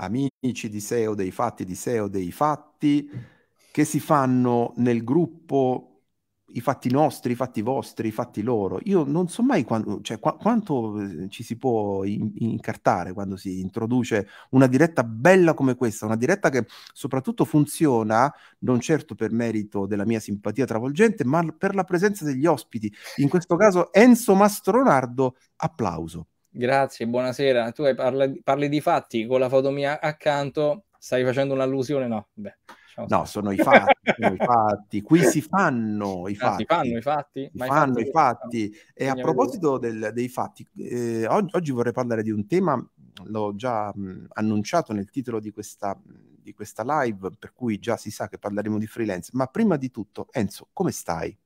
amici di SEO dei fatti, di SEO dei fatti, che si fanno nel gruppo i fatti nostri, i fatti vostri, i fatti loro. Io non so mai quando, cioè, qu- quanto eh, ci si può in- incartare quando si introduce una diretta bella come questa, una diretta che soprattutto funziona non certo per merito della mia simpatia travolgente, ma per la presenza degli ospiti. In questo caso Enzo Mastronardo, applauso. Grazie, buonasera. Tu parli, parli di fatti con la foto mia accanto, stai facendo un'allusione? No, Beh, diciamo no sono i, fatti, sono i fatti, Qui si fanno ah, i fatti. Ah, fanno i fatti. Si fanno i fatti. E a proposito del, dei fatti, eh, oggi vorrei parlare di un tema, l'ho già mh, annunciato nel titolo di questa, di questa live, per cui già si sa che parleremo di freelance. Ma prima di tutto, Enzo, come stai?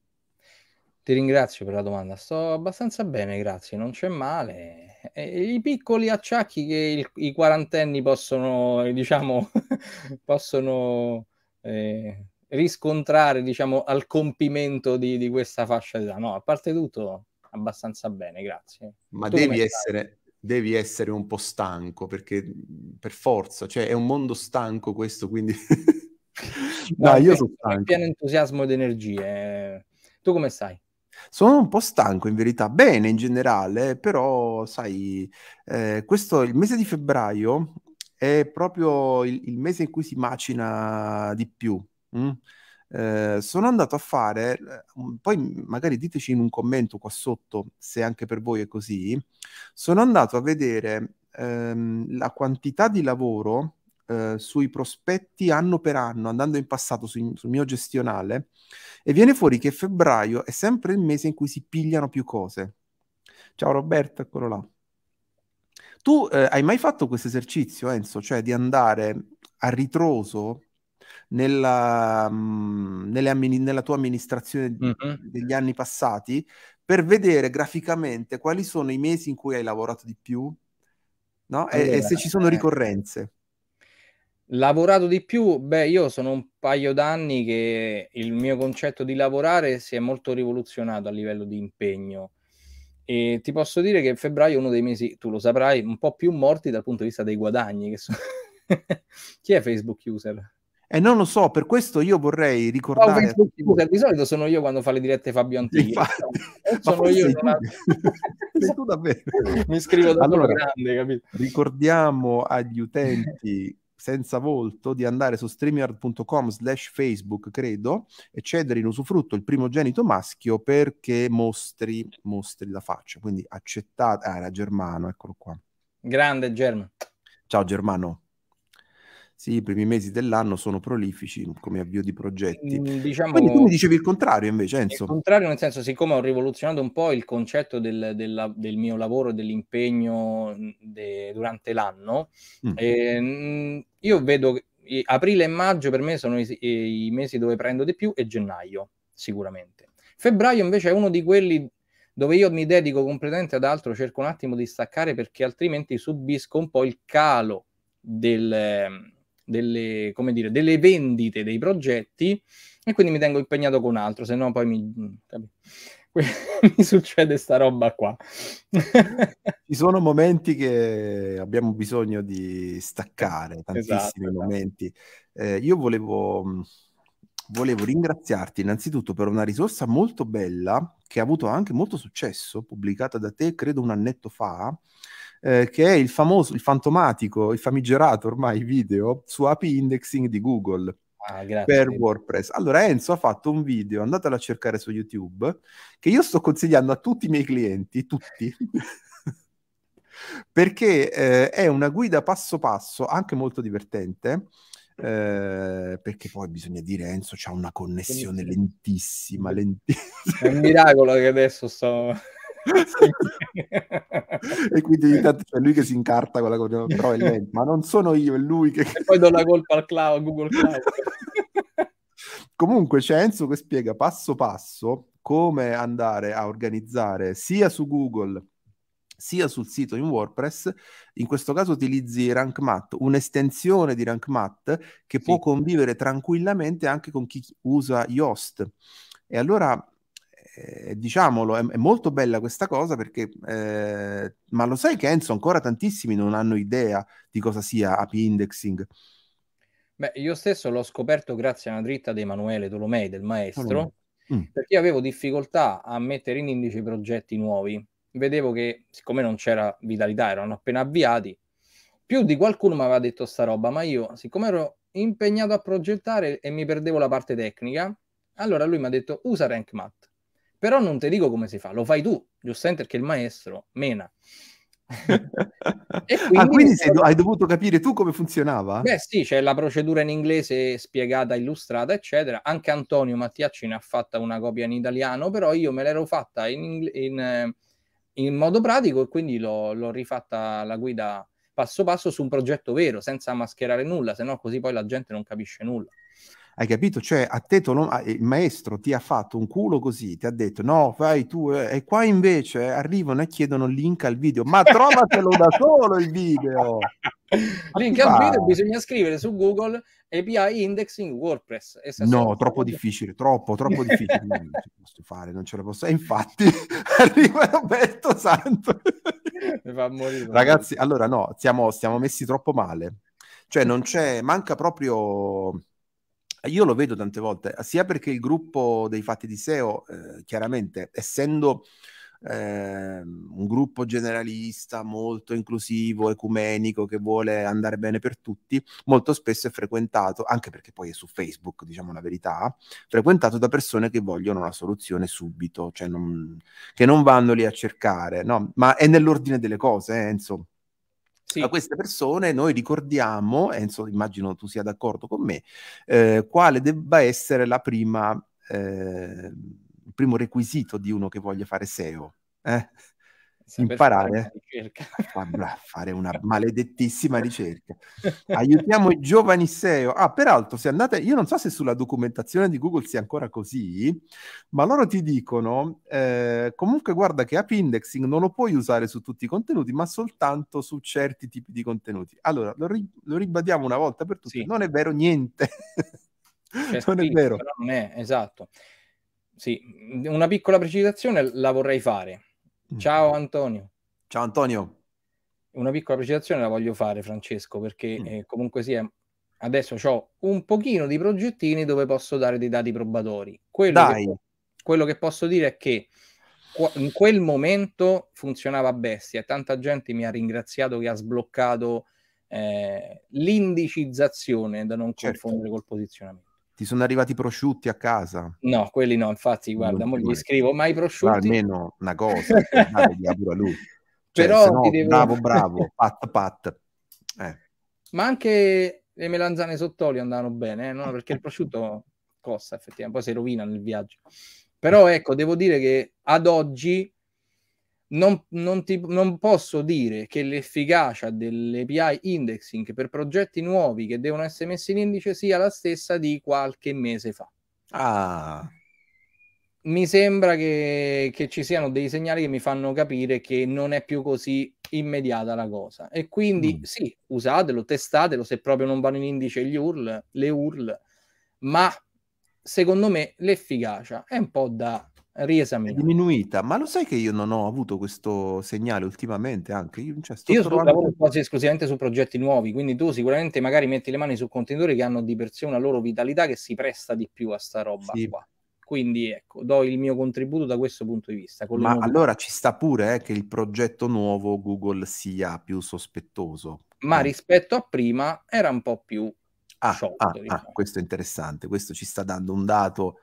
Ti ringrazio per la domanda. Sto abbastanza bene, grazie. Non c'è male eh, eh, i piccoli acciacchi che il, i quarantenni possono, diciamo, possono eh, riscontrare diciamo, al compimento di, di questa fascia d'età. No, a parte tutto, abbastanza bene, grazie. Ma devi essere, devi essere un po' stanco, perché per forza, cioè è un mondo stanco questo, quindi... no, no io sono stanco. Pieno entusiasmo ed energie. Tu come stai? Sono un po' stanco in verità, bene in generale, però sai, eh, questo il mese di febbraio è proprio il, il mese in cui si macina di più. Mm? Eh, sono andato a fare, eh, poi magari diteci in un commento qua sotto se anche per voi è così, sono andato a vedere ehm, la quantità di lavoro eh, sui prospetti anno per anno, andando in passato su, sul mio gestionale, e viene fuori che febbraio è sempre il mese in cui si pigliano più cose. Ciao Roberto, eccolo là. Tu eh, hai mai fatto questo esercizio, Enzo, cioè di andare a ritroso nella, mh, mm, ammi- nella tua amministrazione mm-hmm. degli anni passati per vedere graficamente quali sono i mesi in cui hai lavorato di più no? allora, e, se ci sono eh. ricorrenze? Lavorato di più? Beh, io sono un paio d'anni che il mio concetto di lavorare si è molto rivoluzionato a livello di impegno. E ti posso dire che febbraio è uno dei mesi, tu lo saprai, un po' più morti dal punto di vista dei guadagni. Che sono... Chi è Facebook user? Eh, non lo so, per questo io vorrei ricordare... No, scusa, di solito sono io quando fa le dirette Fabio Antichi. Infatti, sono io. Una... Mi scrivo da allora, grande, capito? Ricordiamo agli utenti senza volto di andare su streamyard.com slash facebook, credo, e cedere in usufrutto il primogenito maschio perché mostri, mostri la faccia. Quindi accettate... Ah, era Germano, eccolo qua. Grande Germano. Ciao Germano sì, i primi mesi dell'anno sono prolifici come avvio di progetti. Mm, diciamo, Quindi tu mi dicevi il contrario invece, Enzo. Il contrario nel senso, siccome ho rivoluzionato un po' il concetto del, del, del mio lavoro e dell'impegno mm, de, durante l'anno, mm. eh, io vedo che aprile e maggio per me sono i, eh, i mesi dove prendo di più e gennaio, sicuramente. Febbraio invece è uno di quelli dove io mi dedico completamente ad altro, cerco un attimo di staccare perché altrimenti subisco un po' il calo del, ehm, delle, come dire, delle vendite dei progetti e quindi mi tengo impegnato con altro, se no poi mi, mm, mi succede sta roba qua. Ci sono momenti che abbiamo bisogno di staccare, esatto, tantissimi esatto, momenti. Eh, io volevo, mm, volevo ringraziarti innanzitutto per una risorsa molto bella che ha avuto anche molto successo, pubblicata da te credo un annetto fa, eh, che è il famoso, il fantomatico, il famigerato ormai video su API indexing di Google. Ah, per WordPress. Allora Enzo ha fatto un video, andatelo a cercare su YouTube, che io sto consigliando a tutti i miei clienti, tutti, perché eh, è una guida passo passo, anche molto divertente, eh, perché poi bisogna dire Enzo c'ha una connessione lentissima, lentissima. È un miracolo che adesso sto e quindi intanto c'è lui che si incarta con la cosa, però è lento, ma non sono io, è lui che... E poi do la colpa al cloud, a Google Cloud. Comunque c'è Enzo che spiega passo passo come andare a organizzare sia su Google sia sul sito in WordPress, in questo caso utilizzi RankMath, un'estensione di RankMath che sì. può convivere tranquillamente anche con chi usa Yoast. E allora eh, diciamolo, è, è, molto bella questa cosa perché, eh, ma lo sai che Enzo ancora tantissimi non hanno idea di cosa sia API indexing? Beh, io stesso l'ho scoperto grazie a una dritta di Emanuele Tolomei, del maestro, mm. perché avevo difficoltà a mettere in indice progetti nuovi. Vedevo che, siccome non c'era vitalità, erano appena avviati, più di qualcuno mi aveva detto sta roba, ma io, siccome ero impegnato a progettare e mi perdevo la parte tecnica, allora lui mi ha detto usa RankMath. Però non ti dico come si fa, lo fai tu, giustamente perché il maestro mena. e quindi, ah, quindi sei, hai dovuto capire tu come funzionava? Beh, sì, c'è la procedura in inglese spiegata, illustrata, eccetera. Anche Antonio Mattiacci ne ha fatta una copia in italiano, però io me l'ero fatta in, in, eh, in modo pratico e quindi l'ho, l'ho, rifatta la guida passo passo su un progetto vero, senza mascherare nulla, se no così poi la gente non capisce nulla. Hai capito? Cioè, a te non, il maestro ti ha fatto un culo così, ti ha detto no, fai tu, eh". e qua invece arrivano e chiedono link al video, ma trovatelo da solo il video. link al video bisogna scrivere su Google API indexing WordPress. No, troppo video. Eh. difficile, troppo, troppo difficile. non ce la posso fare, non ce la posso. E infatti arriva Roberto Santo. morire, Ragazzi, allora no, siamo, stiamo messi troppo male. Cioè, non c'è, manca proprio io lo vedo tante volte, sia perché il gruppo dei fatti di SEO, eh, chiaramente, essendo eh, un gruppo generalista molto inclusivo, ecumenico, che vuole andare bene per tutti, molto spesso è frequentato, anche perché poi è su Facebook, diciamo la verità, frequentato da persone che vogliono una soluzione subito, cioè non, che non vanno lì a cercare, no? ma è nell'ordine delle cose, eh, insomma. Sì. A queste persone noi ricordiamo, e insomma, immagino tu sia d'accordo con me, eh, quale debba essere la prima, eh, il primo requisito di uno che voglia fare SEO. Eh? imparare a fare una maledettissima ricerca. Aiutiamo i giovani SEO. Ah, peraltro, se andate, io non so se sulla documentazione di Google sia ancora così, ma loro ti dicono, eh, comunque guarda che app indexing non lo puoi usare su tutti i contenuti, ma soltanto su certi tipi di contenuti. Allora, lo, ri- lo ribadiamo una volta per tutte, sì. non è vero niente. C'è non è vero. Non è, esatto. Sì, una piccola precisazione la vorrei fare Mm. Ciao Antonio. Ciao Antonio. Una piccola precisazione la voglio fare, Francesco, perché mm. eh, comunque sia, adesso ho un pochino di progettini dove posso dare dei dati probatori. Quello, che, quello che, posso dire è che in quel momento funzionava bestia tanta gente mi ha ringraziato che ha sbloccato eh, l'indicizzazione da non certo. confondere col posizionamento. Ti sono arrivati i prosciutti a casa? No, quelli no, infatti, guarda, non gli scrivo, ma i prosciutti... almeno una cosa, dai, pure lui. Cioè, Però no, devo... bravo, bravo, pat, pat. Eh. Ma anche le melanzane sott'olio andavano bene, eh? no? perché il prosciutto costa effettivamente, poi si rovina nel viaggio. Però ecco, devo dire che ad oggi non, non, ti, non, posso dire che l'efficacia dell'API indexing per progetti nuovi che devono essere messi in indice sia la stessa di qualche mese fa. Ah. Mi sembra che, che ci siano dei segnali che mi fanno capire che non è più così immediata la cosa. E quindi mm. sì, usatelo, testatelo se proprio non vanno in indice gli URL, le URL, ma secondo me l'efficacia è un po' da riesaminata. È diminuita, ma lo sai che io non ho avuto questo segnale ultimamente anche? Io, cioè, io trovando... lavoro quasi esclusivamente su progetti nuovi, quindi tu sicuramente magari metti le mani su contenitori che hanno di per sé una loro vitalità che si presta di più a sta roba sì. qua. Quindi ecco, do il mio contributo da questo punto di vista. Ma nuovo... allora ci sta pure eh, che il progetto nuovo Google sia più sospettoso. Ma eh. rispetto a prima era un po' più... Ah, ah sciolto, ah, diciamo. ah questo è interessante, questo ci sta dando un dato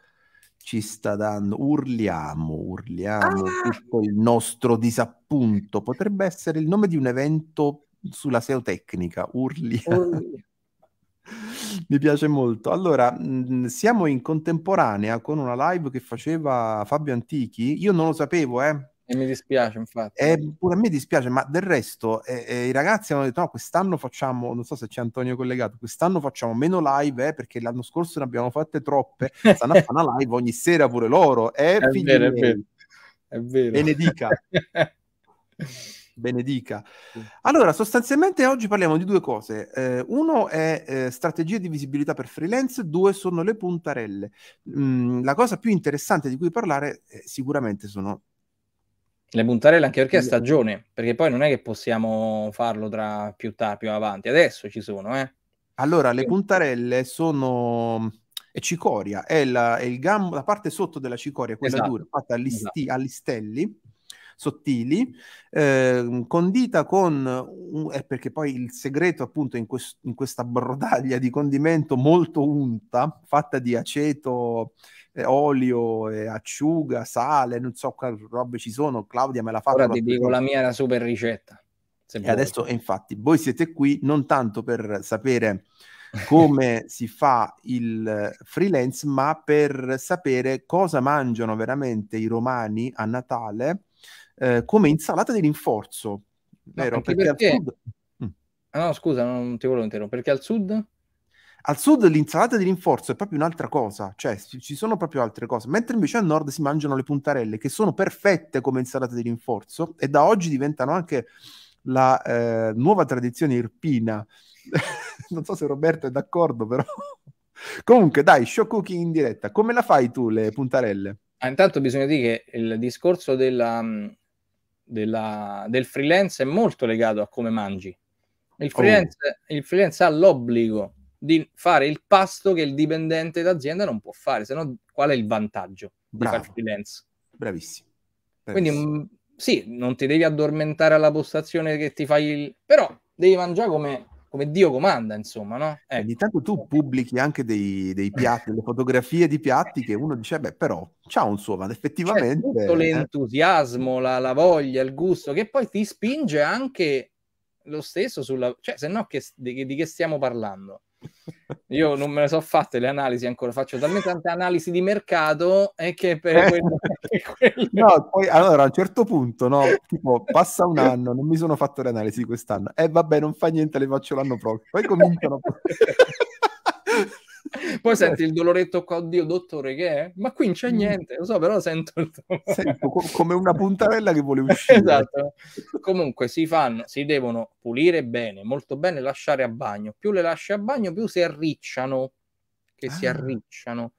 ci sta dando, urliamo, urliamo ah! tutto il nostro disappunto. Potrebbe essere il nome di un evento sulla SEO tecnica, urliamo. Urli. Mi piace molto. Allora, mh, mhmm, siamo in contemporanea con una live che faceva Fabio Antichi. Io non lo sapevo, eh, e mi dispiace, infatti. E pure a me dispiace, ma del resto eh, eh, i ragazzi hanno detto: no, quest'anno facciamo, non so se c'è Antonio collegato, quest'anno facciamo meno live eh, perché l'anno scorso ne abbiamo fatte troppe. Stanno a fare una live ogni sera pure loro. Eh, è, vero, è vero, è vero. Benedica. benedica. Allora, sostanzialmente oggi parliamo di due cose. Eh, uno è eh, strategie di visibilità per freelance, due sono le puntarelle. Mm, la cosa più interessante di cui parlare eh, sicuramente sono le puntarelle anche perché è stagione, perché poi non è che possiamo farlo tra più tardi, più avanti. Adesso ci sono, eh. Allora, le puntarelle sono è cicoria, è, la, è gambo, la, parte sotto della cicoria, quella esatto. dura, fatta a, esatto. a sottili, eh, condita con, un, eh, perché poi il segreto appunto in, quest, in questa brodaglia di condimento molto unta, fatta di aceto, eh, olio, eh, acciuga, sale, non so quali robe ci sono. Claudia me l'ha fatta. Ora ti dico la mia la super ricetta. E vuoi. adesso, infatti, voi siete qui non tanto per sapere come si fa il freelance, ma per sapere cosa mangiano veramente i romani a Natale eh, come insalata di rinforzo. No, vero? Perché, perché... Sud... Mm. Ah, no, scusa, non ti volevo interrompere. Perché al sud al sud l'insalata di rinforzo è proprio un'altra cosa, cioè ci sono proprio altre cose, mentre invece al nord si mangiano le puntarelle che sono perfette come insalata di rinforzo e da oggi diventano anche la eh, nuova tradizione irpina. non so se Roberto è d'accordo, però. Comunque, dai, show cooking in diretta. Come la fai tu le puntarelle? Ah, intanto bisogna dire che il discorso della, della, del freelance è molto legato a come mangi. Il oh. freelance, oh. il freelance ha l'obbligo di fare il pasto che il dipendente d'azienda non può fare, se no qual è il vantaggio Bravo. di fare freelance? Bravissimo. Bravissimo. Quindi mm, sì, non ti devi addormentare alla postazione che ti fai il... però devi mangiare come, come Dio comanda, insomma, no? Ecco. Ogni tanto tu pubblichi anche dei, dei piatti, le fotografie di piatti che uno dice, beh, però c'ha un suo, ma effettivamente... C'è tutto eh, l'entusiasmo, la, la voglia, il gusto, che poi ti spinge anche lo stesso sulla... cioè, se no che, di, di che stiamo parlando? Io non me ne so fatte le analisi ancora, faccio talmente tante analisi di mercato e che per quello... Eh. quello... No, poi allora a un certo punto, no, tipo passa un anno, non mi sono fatto le analisi quest'anno, e eh, vabbè non fa niente, le faccio l'anno prossimo, poi cominciano... Poi senti il doloretto qua, oddio, dottore, che è? Ma qui non c'è mm. niente, lo so, però sento il sento co- come una puntarella che vuole uscire. esatto. Comunque si fanno, si devono pulire bene, molto bene, lasciare a bagno. Più le lasci a bagno, più si arricciano, che ah. si arricciano.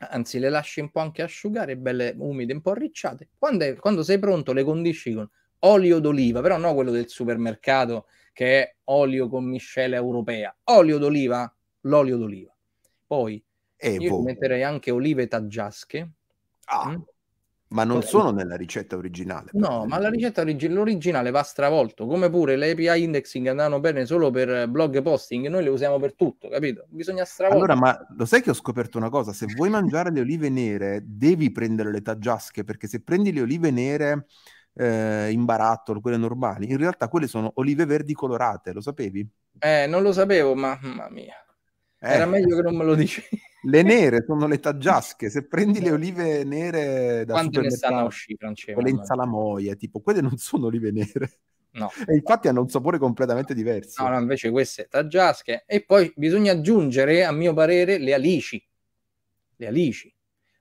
Anzi, le lasci un po' anche asciugare, belle umide, un po' arricciate. Quando, è, quando sei pronto, le condisci con olio d'oliva, però non quello del supermercato che è olio con miscela europea. Olio d'oliva, l'olio d'oliva. Poi Evo. io metterei anche olive taggiasche. Ah, mm? Ma non Poi, sono nella ricetta originale. No, ma la ricetta origi- l'originale va stravolto, come pure le API indexing andavano bene solo per blog posting, noi le usiamo per tutto, capito? Bisogna stravolgere. Allora, ma lo sai che ho scoperto una cosa? Se vuoi mangiare le olive nere, devi prendere le taggiasche, perché se prendi le olive nere... Eh, in barattolo, quelle normali. In realtà quelle sono olive verdi colorate, lo sapevi? Eh, non lo sapevo, ma mamma mia. Era eh. meglio che non me lo dicevi. Le nere sono le taggiasche. Se prendi le olive nere da Quante ne stanno a uscire, Francesco? Quelle in salamoia, tipo, quelle non sono olive nere. No. E infatti hanno un sapore completamente diverso. No, no, invece queste taggiasche. E poi bisogna aggiungere, a mio parere, le alici. Le alici.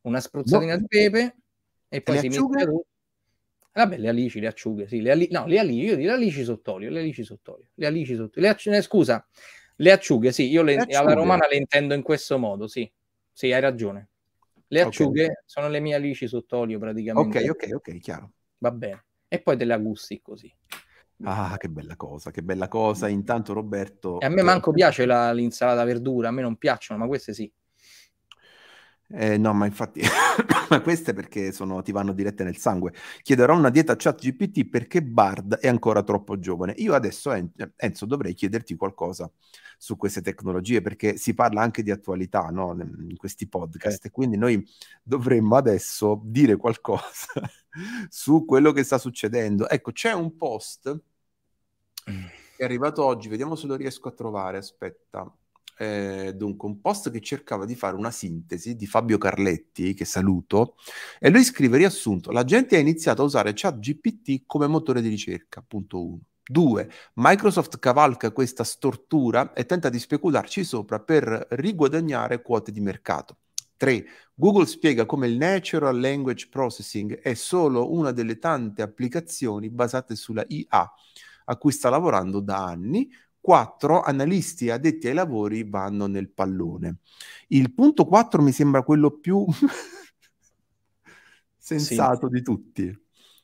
Una spruzzatina no. Boh. di pepe e poi e si mette tutto. Vabbè, le alici, le acciughe, sì, le ali- no, le alici, io dico le alici sott'olio, le alici sott'olio, le alici sott'olio, le ac- eh, scusa, le acciughe, sì, io le, le alla romana le intendo in questo modo, sì. Sì, hai ragione. Le acciughe okay. sono le mie alici sott'olio praticamente. Ok, ok, ok, chiaro. Va bene. E poi delle agusti così. Ah, che bella cosa, che bella cosa. Intanto Roberto... E a me manco eh, piace la, l'insalata verdura, a me non piacciono, ma queste sì. Eh, no, ma infatti, ma queste perché sono, ti vanno dirette nel sangue. Chiederò una dieta a chat GPT perché Bard è ancora troppo giovane. Io adesso, Enzo, dovrei chiederti qualcosa su queste tecnologie perché si parla anche di attualità no? in questi eh. podcast eh. e quindi noi dovremmo adesso dire qualcosa su quello che sta succedendo. Ecco, c'è un post mm. che è arrivato oggi, vediamo se lo riesco a trovare, aspetta eh, dunque, un post che cercava di fare una sintesi di Fabio Carletti, che saluto, e lui scrive, riassunto, la gente ha iniziato a usare ChatGPT come motore di ricerca, punto 1. 2. Microsoft cavalca questa stortura e tenta di specularci sopra per riguadagnare quote di mercato. 3. Google spiega come il Natural Language Processing è solo una delle tante applicazioni basate sulla IA a cui sta lavorando da anni 4 analisti addetti ai lavori vanno nel pallone. Il punto 4 mi sembra quello più sensato sì. di tutti.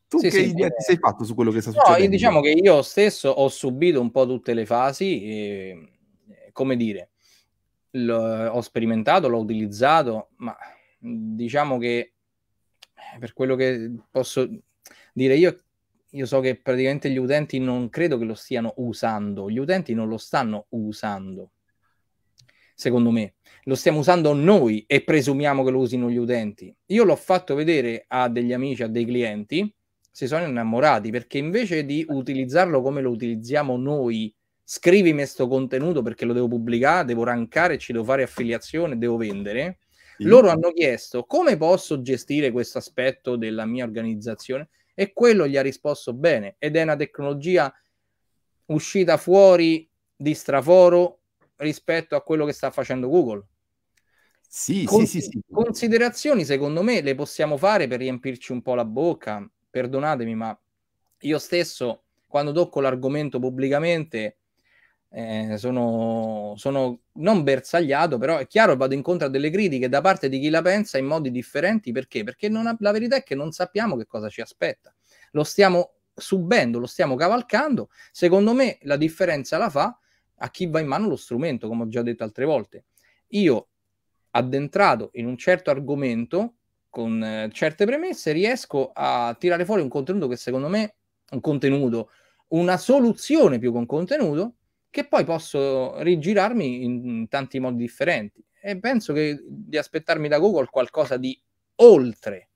Tu sì, che sì, idea ti eh. sei fatto su quello che sta no, succedendo? Io diciamo che io stesso ho subito un po' tutte le fasi, e, ehm, come dire, ho sperimentato, l'ho utilizzato, ma diciamo che eh, per quello che posso dire io io so che praticamente gli utenti non credo che lo stiano usando, gli utenti non lo stanno usando, secondo me. Lo stiamo usando noi e presumiamo che lo usino gli utenti. Io l'ho fatto vedere a degli amici, a dei clienti, si sono innamorati perché invece di utilizzarlo come lo utilizziamo noi, scrivimi questo contenuto perché lo devo pubblicare, devo rancare, ci devo fare affiliazione, devo vendere. Sì. Loro hanno chiesto come posso gestire questo aspetto della mia organizzazione e quello gli ha risposto bene ed è una tecnologia uscita fuori di straforo rispetto a quello che sta facendo Google. Sì, Con- sì, sì, sì. Considerazioni secondo me le possiamo fare per riempirci un po' la bocca, perdonatemi, ma io stesso quando tocco l'argomento pubblicamente eh, sono, sono, non bersagliato, però è chiaro, vado incontro a delle critiche da parte di chi la pensa in modi differenti. Perché? Perché ha, la verità è che non sappiamo che cosa ci aspetta. Lo stiamo subendo, lo stiamo cavalcando. Secondo me la differenza la fa a chi va in mano lo strumento, come ho già detto altre volte. Io, addentrato in un certo argomento, con eh, certe premesse, riesco a tirare fuori un contenuto che secondo me, un contenuto, una soluzione più con contenuto, che poi posso rigirarmi in tanti modi differenti. E penso che di aspettarmi da Google qualcosa di oltre.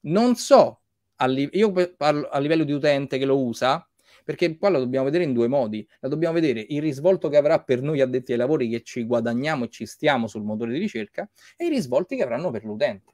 Non so, a li- io parlo a livello di utente che lo usa, perché qua la dobbiamo vedere in due modi. La dobbiamo vedere il risvolto che avrà per noi addetti ai lavori che ci guadagniamo e ci stiamo sul motore di ricerca e i risvolti che avranno per l'utente.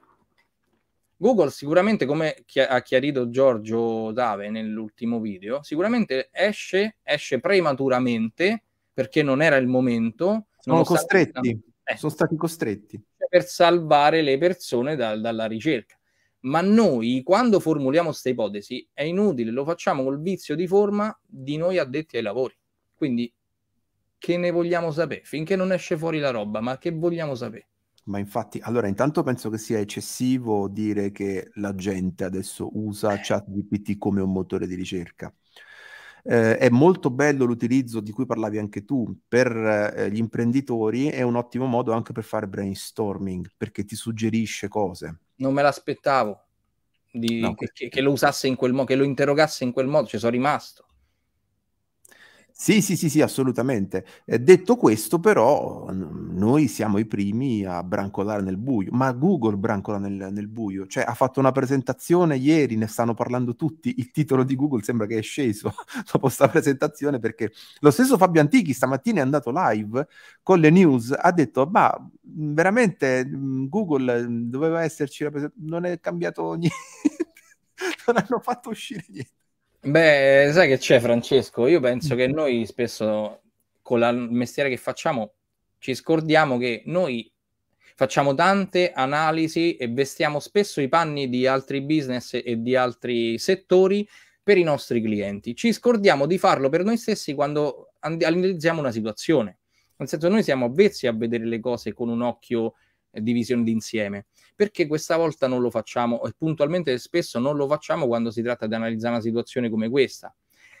Google sicuramente, come chi- ha chiarito Giorgio Dave nell'ultimo video, sicuramente esce, esce prematuramente perché non era il momento. Sono costretti, eh, sono stati costretti. Cioè, per salvare le persone da, dalla ricerca. Ma noi, quando formuliamo queste ipotesi, è inutile, lo facciamo col vizio di forma di noi addetti ai lavori. Quindi, che ne vogliamo sapere? Finché non esce fuori la roba, ma che vogliamo sapere? Ma infatti, allora intanto penso che sia eccessivo dire che la gente adesso usa eh. ChatGPT come un motore di ricerca. Eh, è molto bello l'utilizzo di cui parlavi anche tu per eh, gli imprenditori, è un ottimo modo anche per fare brainstorming perché ti suggerisce cose. Non me l'aspettavo di, no, che, che, lo usasse in quel modo, che lo interrogasse in quel modo, ci cioè, sono rimasto. Sì, sì, sì, sì, assolutamente. Eh, detto questo, però, n- noi siamo i primi a brancolare nel buio, ma Google brancola nel, nel, buio, cioè ha fatto una presentazione ieri, ne stanno parlando tutti, il titolo di Google sembra che è sceso dopo sta presentazione perché lo stesso Fabio Antichi stamattina è andato live con le news, ha detto, ma mhmm, veramente mhmm, Google mhmm, doveva esserci, la pres- non è cambiato niente, non hanno fatto uscire niente. Beh, sai che c'è Francesco? Io penso che noi spesso con la, il mestiere che facciamo ci scordiamo che noi facciamo tante analisi e vestiamo spesso i panni di altri business e di altri settori per i nostri clienti. Ci scordiamo di farlo per noi stessi quando and- analizziamo una situazione. Nel senso, noi siamo avvezzi a vedere le cose con un occhio divisione d'insieme. Perché questa volta non lo facciamo e puntualmente spesso non lo facciamo quando si tratta di analizzare una situazione come questa.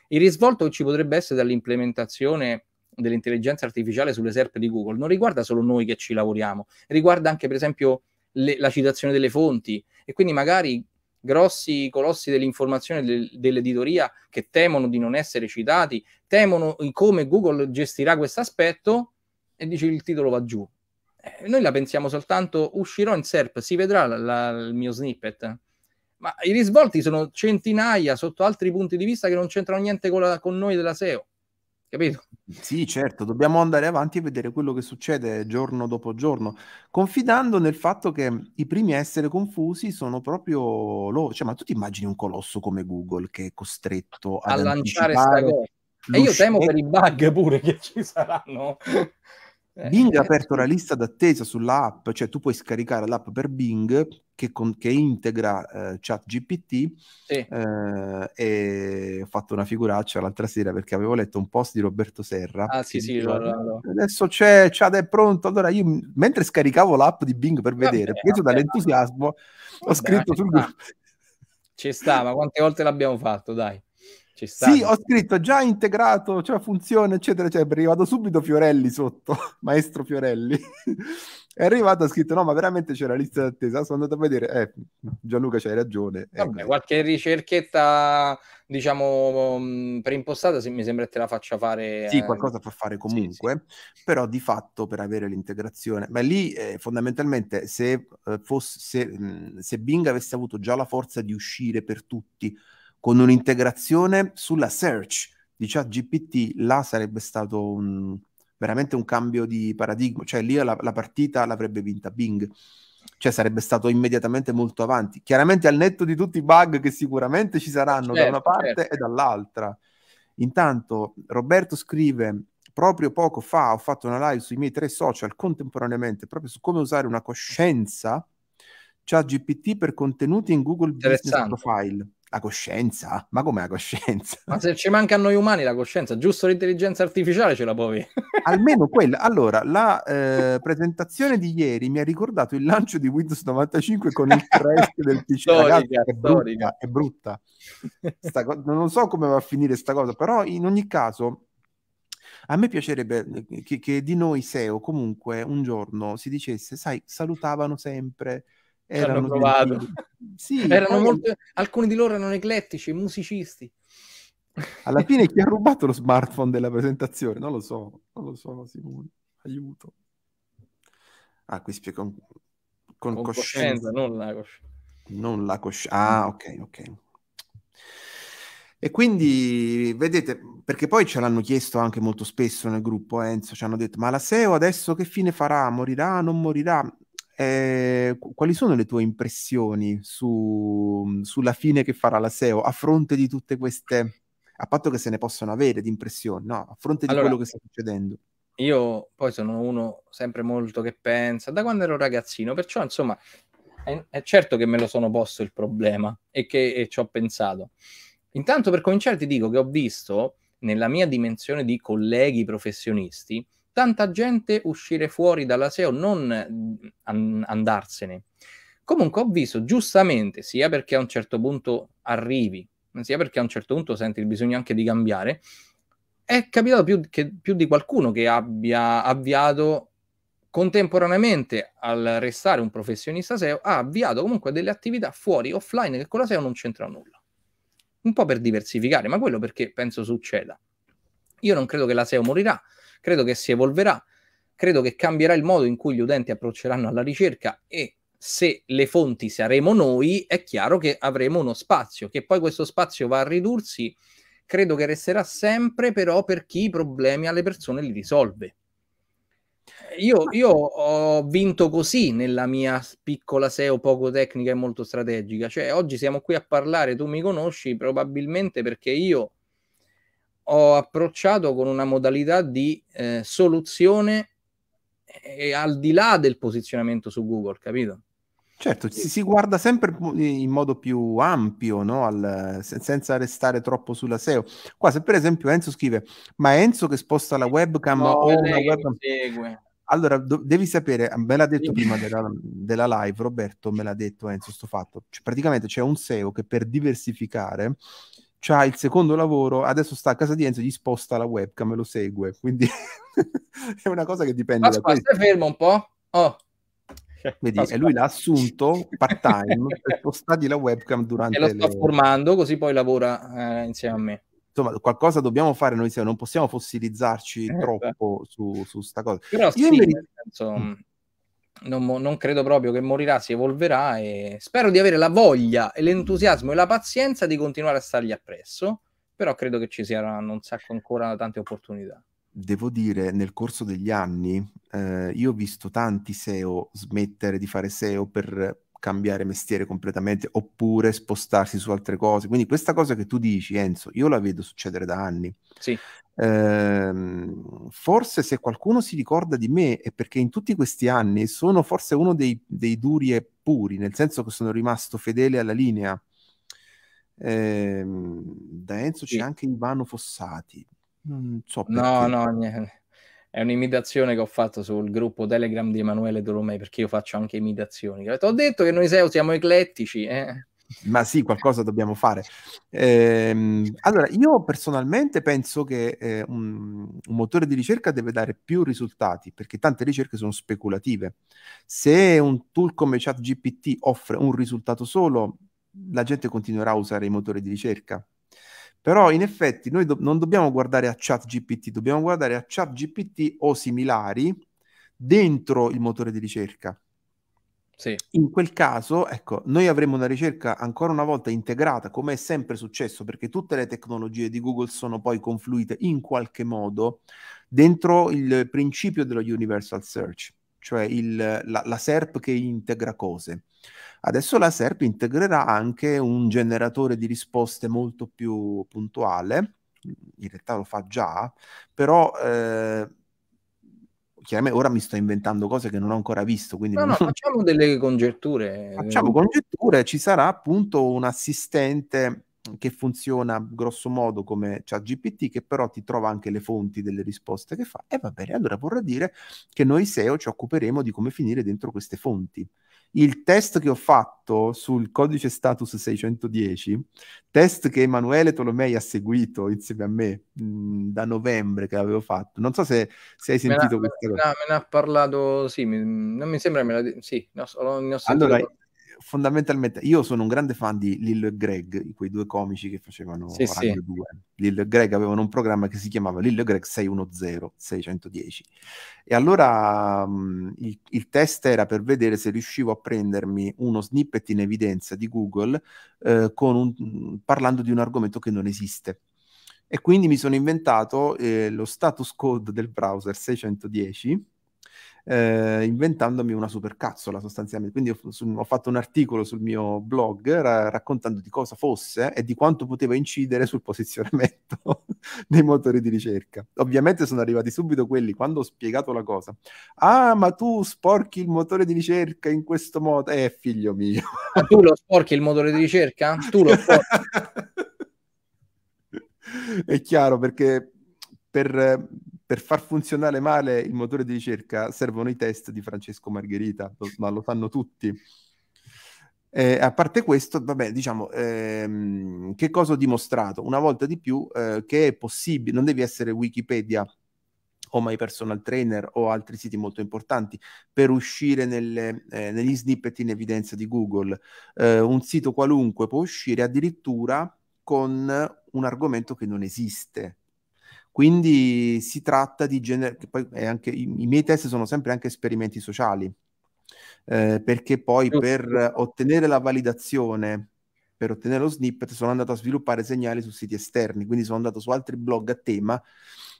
Il risvolto che ci potrebbe essere dall'implementazione dell'intelligenza artificiale sulle SERP di Google non riguarda solo noi che ci lavoriamo, riguarda anche per esempio le, la citazione delle fonti e quindi magari grossi colossi dell'informazione del, dell'editoria che temono di non essere citati, temono come Google gestirà questo aspetto e dice il titolo va giù eh, noi la pensiamo soltanto uscirò in SERP, si vedrà la, la, il mio snippet. Ma i risvolti sono centinaia sotto altri punti di vista che non c'entrano niente con, la, con noi della SEO. Capito? Sì, certo, dobbiamo andare avanti e vedere quello che succede giorno dopo giorno, confidando nel fatto che i primi a essere confusi sono proprio loro. Cioè, ma tu ti immagini un colosso come Google che è costretto a lanciare sta cosa? E io temo per i bug pure che ci saranno. Eh, Bing ha certo. aperto la lista d'attesa sulla app, cioè tu puoi scaricare l'app per Bing che, con, che integra eh, ChatGPT. Sì. Eh, e ho fatto una figuraccia l'altra sera perché avevo letto un post di Roberto Serra. Ah, sì, sì, diceva, Adesso c'è, Chat è pronto. Allora io mentre scaricavo l'app di Bing per vabbè, vedere, preso dall'entusiasmo, vabbè, ho scritto sul gruppo. Ci sta, ma quante volte l'abbiamo fatto, dai. Ci sta. Sì, ho scritto già integrato, cioè funzione, eccetera, eccetera. È arrivato subito Fiorelli sotto, maestro Fiorelli. è arrivato, ha scritto: No, ma veramente c'è la lista d'attesa. Sono andato a vedere, eh, Gianluca, c'hai ragione. Eh. Vabbè, qualche ricerchetta, diciamo, mm, preimpostata, se mi sembra che te la faccia fare. Sì, eh... qualcosa fa fare comunque, sì, sì. però di fatto per avere l'integrazione, ma lì eh, fondamentalmente se, eh, fosse, se, mm, se Bing avesse avuto già la forza di uscire per tutti con un'integrazione sulla search di chat GPT, là sarebbe stato un, veramente un cambio di paradigma, cioè lì la, la partita l'avrebbe vinta Bing, cioè sarebbe stato immediatamente molto avanti, chiaramente al netto di tutti i bug che sicuramente ci saranno certo, da una certo, parte certo. e dall'altra. Intanto Roberto scrive, proprio poco fa ho fatto una live sui miei tre social contemporaneamente, proprio su come usare una coscienza chat GPT per contenuti in Google Business Profile la coscienza? Ma come la coscienza? Ma se ci manca a noi umani la coscienza, giusto l'intelligenza artificiale ce la puoi. Almeno quella. Allora, la eh, presentazione di ieri mi ha ricordato il lancio di Windows 95 con il crash del PC. Storica, Ragazzi, è, brutta, è brutta. Co- non so come va a finire sta cosa, però in ogni caso... A me piacerebbe eh, che, che di noi SEO comunque un giorno si dicesse, sai, salutavano sempre, erano provato. Sì, erano poi... molto... alcuni di loro erano eclettici, musicisti. Alla fine chi ha rubato lo smartphone della presentazione? Non lo so, non lo so, Simone. Aiuto. Ah, qui spiego con, con, con coscienza. coscienza. non la coscienza. Non la coscienza. Ah, ok, ok. E quindi vedete, perché poi ce l'hanno chiesto anche molto spesso nel gruppo Enzo, ci hanno detto, ma la SEO adesso che fine farà? Morirà? Non morirà? eh, quali sono le tue impressioni su, sulla fine che farà la SEO a fronte di tutte queste, a patto che se ne possano avere di impressioni, no? a fronte di quello che sta succedendo? Io poi sono uno sempre molto che pensa, da quando ero ragazzino, perciò insomma è, è certo che me lo sono posto il problema e che e ci ho pensato. Intanto per cominciare ti dico che ho visto nella mia dimensione di colleghi professionisti tanta gente uscire fuori dalla SEO, non mm, an- andarsene. Comunque ho visto giustamente, sia perché a un certo punto arrivi, sia perché a un certo punto senti il bisogno anche di cambiare, è capitato più, che, più di qualcuno che abbia avviato contemporaneamente al restare un professionista SEO, ha avviato comunque delle attività fuori offline che con la SEO non c'entra nulla. Un po' per diversificare, ma quello perché penso succeda. Io non credo che la SEO morirà, credo che si evolverà, credo che cambierà il modo in cui gli utenti approcceranno alla ricerca e se le fonti saremo noi, è chiaro che avremo uno spazio, che poi questo spazio va a ridursi, credo che resterà sempre però per chi i problemi alle persone li risolve. Io, io, ho vinto così nella mia piccola SEO poco tecnica e molto strategica. Cioè, oggi siamo qui a parlare, tu mi conosci probabilmente perché io ho approcciato con una modalità di eh, soluzione e eh, al di là del posizionamento su Google, capito? Certo, si, si guarda sempre in modo più ampio, no? Al, senza restare troppo sulla SEO. Qua se per esempio Enzo scrive, ma è Enzo che sposta la webcam no, o una webcam... Segue. Allora, do- devi sapere, me l'ha detto prima della, della, live, Roberto me l'ha detto Enzo, sto fatto. Cioè, praticamente c'è un SEO che per diversificare ha il secondo lavoro, adesso sta a casa di Enzo, gli sposta la webcam e lo segue, quindi è una cosa che dipende Pasqua, da questo. Stai fermo un po'? Oh. Vedi, e lui l'ha assunto part time per spostargli la webcam durante e lo sto le... formando così poi lavora eh, insieme a me insomma, qualcosa dobbiamo fare noi insieme, non possiamo fossilizzarci eh, troppo su, questa cosa. Però Io sì, invece... senso, mm, non, non, credo proprio che morirà, si evolverà e spero di avere la voglia e l'entusiasmo e la pazienza di continuare a stargli appresso, però credo che ci siano un sacco ancora tante opportunità. Devo dire, nel corso degli anni eh, io ho visto tanti SEO smettere di fare SEO per cambiare mestiere completamente oppure spostarsi su altre cose. Quindi questa cosa che tu dici, Enzo, io la vedo succedere da anni. Sì. Ehm, forse se qualcuno si ricorda di me è perché in tutti questi anni sono forse uno dei, dei duri e puri, nel senso che sono rimasto fedele alla linea. Eh, da Enzo c'è anche Ivano Fossati. Non so perché. No, no, niente. È un'imitazione che ho fatto sul gruppo Telegram di Emanuele Dolomei perché io faccio anche imitazioni. Ho detto che noi SEO siamo eclettici, eh? ma sì, qualcosa dobbiamo fare. Eh, allora, io personalmente penso che eh, un, un, motore di ricerca deve dare più risultati, perché tante ricerche sono speculative. Se un tool come ChatGPT offre un risultato solo, la gente continuerà a usare i motori di ricerca. Però in effetti noi do- non dobbiamo guardare a ChatGPT, dobbiamo guardare a ChatGPT o similari dentro il motore di ricerca sì. In quel caso, ecco, noi avremo una ricerca ancora una volta integrata, come è sempre successo, perché tutte le tecnologie di Google sono poi confluite in qualche modo dentro il principio dello Universal Search, cioè il, la, la, SERP che integra cose. Adesso la SERP integrerà anche un generatore di risposte molto più puntuale, in realtà lo fa già, però... Eh, chiaramente ora mi sto inventando cose che non ho ancora visto. Quindi no, non... no, facciamo delle congetture. Eh. Facciamo congetture, ci sarà appunto un assistente che funziona grosso modo come ChatGPT, che però ti trova anche le fonti delle risposte che fa. E va bene, allora vorrà dire che noi SEO ci occuperemo di come finire dentro queste fonti il test che ho fatto sul codice status 610, test che Emanuele Tolomei ha seguito insieme a me mh, mm, da novembre che avevo fatto. Non so se, se hai sentito me questa me cosa. No, me ne ha parlato, sì, mi, non mi sembra, me la, sì, ne ho, ne ho sentito. Allora, fondamentalmente io sono un grande fan di Lillo e Greg, quei due comici che facevano sì, sì. 2. Lillo e Greg avevano un programma che si chiamava Lillo e Greg 610, 610. E allora um, il, il, test era per vedere se riuscivo a prendermi uno snippet in evidenza di Google eh, un, parlando di un argomento che non esiste e quindi mi sono inventato eh, lo status code del browser 610 eh, inventandomi una supercazzola sostanzialmente. Quindi ho, su, ho fatto un articolo sul mio blog ra- raccontando di cosa fosse e di quanto poteva incidere sul posizionamento dei motori di ricerca. Ovviamente sono arrivati subito quelli quando ho spiegato la cosa. Ah, ma tu sporchi il motore di ricerca in questo modo? Eh, figlio mio. Ma tu lo sporchi il motore di ricerca? Tu lo sporchi. È chiaro perché per per far funzionare male il motore di ricerca servono i test di Francesco Margherita, lo, ma lo sanno tutti. Eh, a parte questo, vabbè, diciamo, ehm, che cosa ho dimostrato? Una volta di più eh, che è possibile, non devi essere Wikipedia o My Personal Trainer o altri siti molto importanti per uscire nelle, eh, negli snippet in evidenza di Google. Eh, un sito qualunque può uscire addirittura con un argomento che non esiste. Quindi si tratta di genere, che poi anche, i, i, miei test sono sempre anche esperimenti sociali, eh, perché poi per ottenere la validazione, per ottenere lo snippet, sono andato a sviluppare segnali su siti esterni, quindi sono andato su altri blog a tema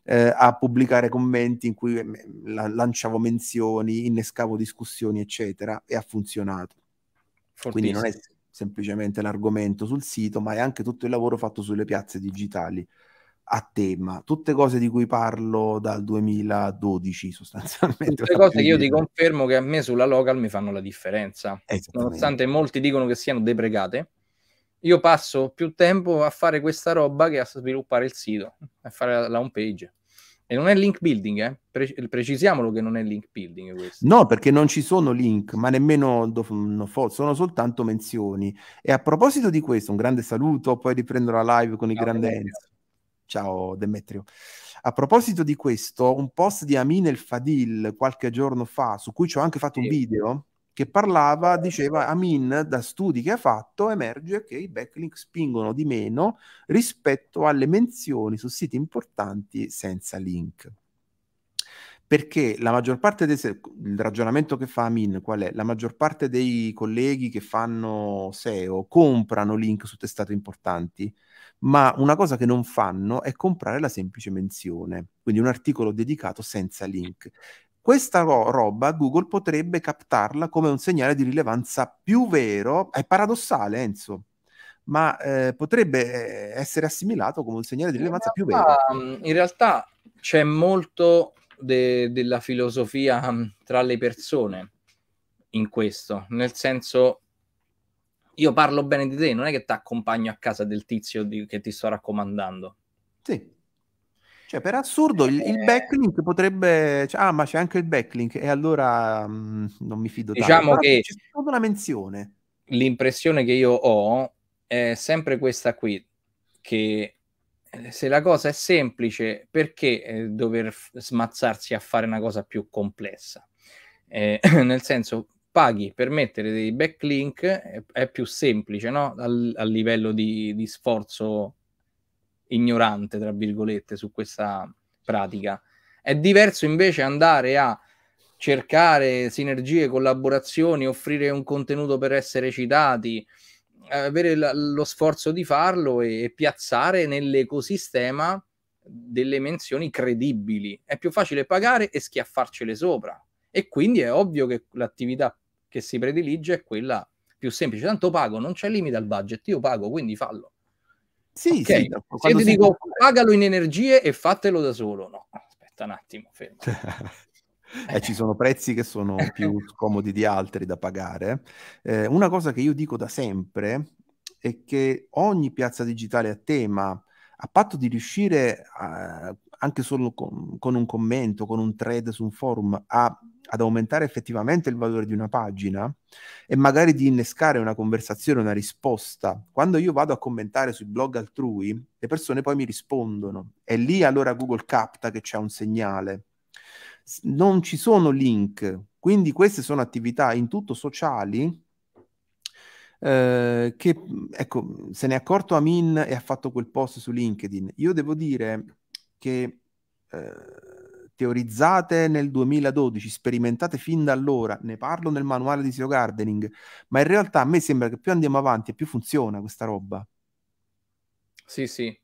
eh, a pubblicare commenti in cui la, lanciavo menzioni, innescavo discussioni, eccetera, e ha funzionato. Fortissimo. Quindi non è semplicemente l'argomento sul sito, ma è anche tutto il lavoro fatto sulle piazze digitali a tema, tutte cose di cui parlo dal 2012 sostanzialmente. Tutte cose che io ti confermo che a me sulla local mi fanno la differenza, nonostante molti dicono che siano deprecate. Io passo più tempo a fare questa roba che a sviluppare il sito, a fare la home page. E non è link building, eh? Pre- precisiamolo che non è link building questo. No, perché non ci sono link, ma nemmeno do- sono soltanto menzioni. E a proposito di questo, un grande saluto, poi riprendo la live con il no, grande Enzo. Ciao Demetrio. A proposito di questo, un post di Amin El Fadil qualche giorno fa, su cui ci ho anche fatto un video, che parlava, diceva Amin, da studi che ha fatto, emerge che i backlink spingono di meno rispetto alle menzioni su siti importanti senza link perché la maggior parte dei il ragionamento che fa Amin qual è? La maggior parte dei colleghi che fanno SEO comprano link su testate importanti, ma una cosa che non fanno è comprare la semplice menzione, quindi un articolo dedicato senza link. Questa ro- roba Google potrebbe captarla come un segnale di rilevanza più vero, è paradossale Enzo, ma eh, potrebbe eh, essere assimilato come un segnale di rilevanza realtà, più vero. Mm, in realtà c'è molto de- della filosofia mm, tra le persone in questo, nel senso io parlo bene di te, non è che ti accompagno a casa del tizio di- che ti sto raccomandando. Sì. Cioè, per assurdo, il, il eh. backlink potrebbe... Cioè, ah, ma c'è anche il backlink, e allora mh, mm, non mi fido diciamo tanto. Diciamo che... C'è solo una menzione. L'impressione che io ho è sempre questa qui, che eh, se la cosa è semplice, perché eh, dover f- smazzarsi a fare una cosa più complessa? Eh, nel senso, paghi per mettere dei backlink, è, eh, è più semplice, no? Al, a livello di, di, sforzo ignorante, tra virgolette, su questa pratica. È diverso invece andare a cercare sinergie, collaborazioni, offrire un contenuto per essere citati, avere l- lo sforzo di farlo e-, e piazzare nell'ecosistema delle menzioni credibili. È più facile pagare e schiaffarcele sopra. E quindi è ovvio che l'attività che si predilige è quella più semplice. Tanto pago, non c'è limite al budget, io pago, quindi fallo. Sì, okay. sì. Se ti dico pagalo in energie e fatelo da solo, no, aspetta un attimo, fermo. eh, ci sono prezzi che sono più comodi di altri da pagare. Eh, una cosa che io dico da sempre è che ogni piazza digitale a tema, a patto di riuscire a, anche solo con, con, un commento, con un thread su un forum, a, ad aumentare effettivamente il valore di una pagina e magari di innescare una conversazione, una risposta. Quando io vado a commentare sui blog altrui, le persone poi mi rispondono e lì allora Google capta che c'è un segnale non ci sono link, quindi queste sono attività in tutto sociali eh, che, ecco, se ne è accorto Amin e ha fatto quel post su LinkedIn. Io devo dire che eh, teorizzate nel 2012, sperimentate fin da allora, ne parlo nel manuale di SEO Gardening, ma in realtà a me sembra che più andiamo avanti e più funziona questa roba. Sì, sì,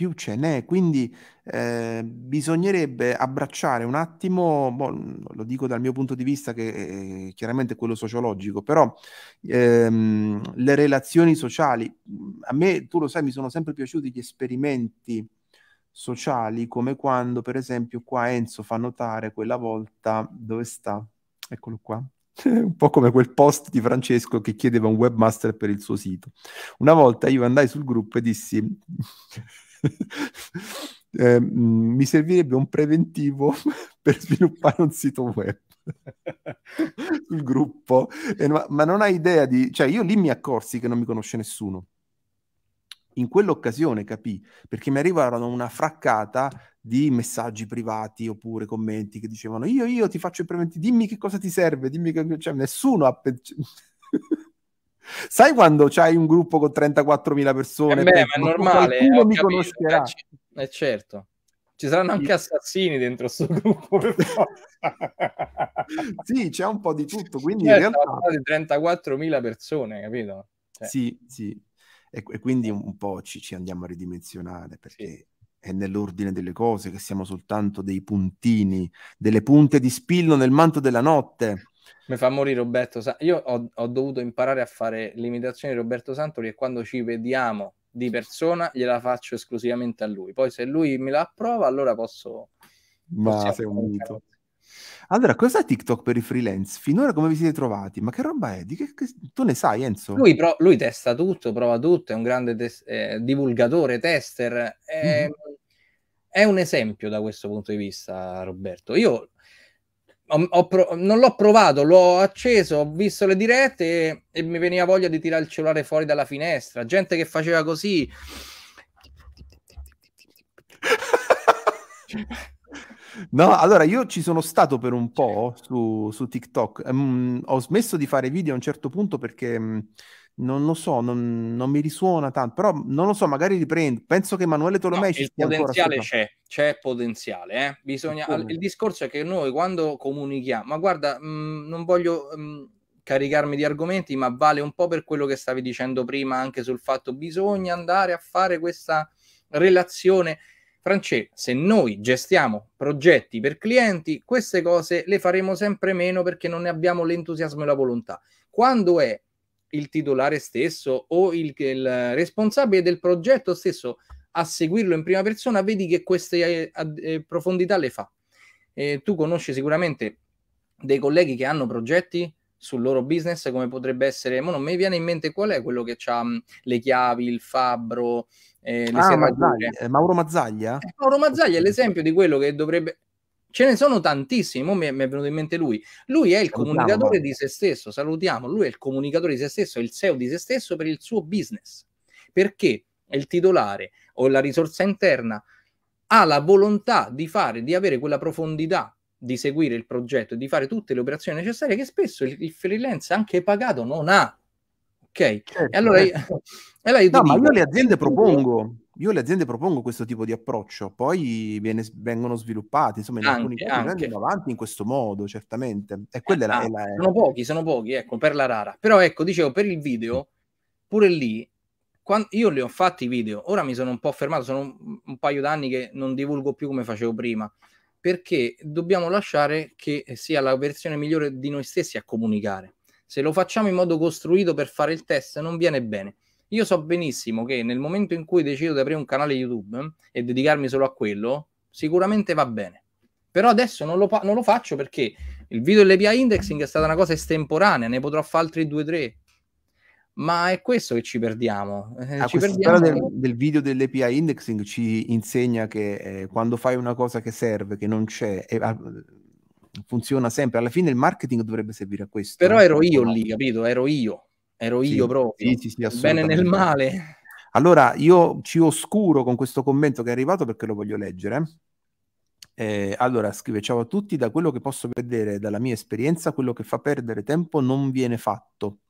più ce n'è, quindi eh, bisognerebbe abbracciare un attimo, boh, lo dico dal mio punto di vista che eh, è chiaramente quello sociologico, però ehm, le relazioni sociali, a me, tu lo sai, mi sono sempre piaciuti gli esperimenti sociali come quando per esempio qua Enzo fa notare quella volta dove sta, eccolo qua, un po' come quel post di Francesco che chiedeva un webmaster per il suo sito. Una volta io andai sul gruppo e dissi eh, mm, mi servirebbe un preventivo per sviluppare un sito web sul gruppo, eh, ma, ma, non hai idea di... Cioè, io lì mi accorsi che non mi conosce nessuno. In quell'occasione capì, perché mi arrivarono una fraccata di messaggi privati oppure commenti che dicevano io, io ti faccio i preventivi, dimmi che cosa ti serve, dimmi che... Cioè, nessuno ha... Pe- Sai quando c'hai un gruppo con 34.000 persone? Eh beh, ma è normale. Qualcuno mi capito, conoscerà. Eh, certo. Ci saranno anche assassini dentro questo gruppo. sì, c'è un po' di tutto. Quindi certo, in realtà... 34.000 persone, capito? Cioè... Sì, sì. E, e, quindi un po' ci, ci andiamo a ridimensionare perché... Sì è nell'ordine delle cose che siamo soltanto dei puntini, delle punte di spillo nel manto della notte. Mi fa morire Roberto Sa- Io ho, ho, dovuto imparare a fare l'imitazione di Roberto Santoli e quando ci vediamo di persona gliela faccio esclusivamente a lui. Poi se lui me la approva, allora posso... Ma sei un mito. Allora, cos'è TikTok per i freelance? Finora come vi siete trovati? Ma che roba è? Che, che... Tu ne sai, Enzo? Lui, pro- lui, testa tutto, prova tutto, è un grande tes- eh, divulgatore, tester. È, mm-hmm. Ehm, è un esempio da questo punto di vista, Roberto. Io ho, pro- non l'ho provato, l'ho acceso, ho visto le dirette e, e, mi veniva voglia di tirare il cellulare fuori dalla finestra. Gente che faceva così. No, allora io ci sono stato per un po' su, su TikTok. Um, ho smesso di fare video a un certo punto perché um, non lo so, non, non, mi risuona tanto, però non lo so, magari riprendo. Penso che Emanuele Tolomei no, ci stia potenziale c'è, c'è potenziale, eh? Bisogna, il discorso è che noi quando comunichiamo, ma guarda, mh, mm, non voglio mh, mm, caricarmi di argomenti, ma vale un po' per quello che stavi dicendo prima anche sul fatto bisogna andare a fare questa relazione Francesco, se noi gestiamo progetti per clienti, queste cose le faremo sempre meno perché non ne abbiamo l'entusiasmo e la volontà. Quando è il titolare stesso o il, il responsabile del progetto stesso a seguirlo in prima persona, vedi che queste eh, eh profondità le fa. Eh, tu conosci sicuramente dei colleghi che hanno progetti sul loro business, come potrebbe essere, ma non mi viene in mente qual è quello che ha mm, le chiavi, il fabbro, eh, le ah, Mazzaglia. Eh, Mauro Mazzaglia? Eh, Mauro Mazzaglia è l'esempio di quello che dovrebbe, Ce ne sono tantissimi, mi è, mi è venuto in mente lui. Lui è il salutiamo, comunicatore no? di se stesso, salutiamo, lui è il comunicatore di se stesso, è il CEO di se stesso per il suo business, perché è il titolare o la risorsa interna ha la volontà di fare, di avere quella profondità, di seguire il progetto e di fare tutte le operazioni necessarie che spesso il, il freelance anche pagato non ha. Ok? Certo, e allora, certo. E allora io no, dico, ma io le aziende propongo io alle aziende propongo questo tipo di approccio, poi viene, vengono sviluppati, insomma, in anche, alcuni casi andiamo avanti in questo modo, certamente. E eh, quella eh, è, la, ah, è la, Sono pochi, sono pochi, ecco, per la rara. Però ecco, dicevo, per il video, pure lì, quando, io li ho fatti i video, ora mi sono un po' fermato, sono un, un paio d'anni che non divulgo più come facevo prima, perché dobbiamo lasciare che sia la versione migliore di noi stessi a comunicare. Se lo facciamo in modo costruito per fare il test, non viene bene io so benissimo che nel momento in cui decido di aprire un canale YouTube e dedicarmi solo a quello, sicuramente va bene. Però adesso non lo, non lo faccio perché il video dell'API indexing è stata una cosa estemporanea, ne potrò fare altri due o tre. ma è questo che ci perdiamo. Eh, ah, ci perdiamo... Del, del, video dell'API indexing ci insegna che eh, quando fai una cosa che serve, che non c'è, eh, funziona sempre. Alla fine il marketing dovrebbe servire a questo. Però eh. ero io lì, capito? Ero io ero sì, io proprio, sì, sì, sì, bene nel male. Allora, io ci oscuro con questo commento che è arrivato perché lo voglio leggere. Eh, allora, scrive, ciao a tutti, da quello che posso vedere dalla mia esperienza, quello che fa perdere tempo non viene fatto.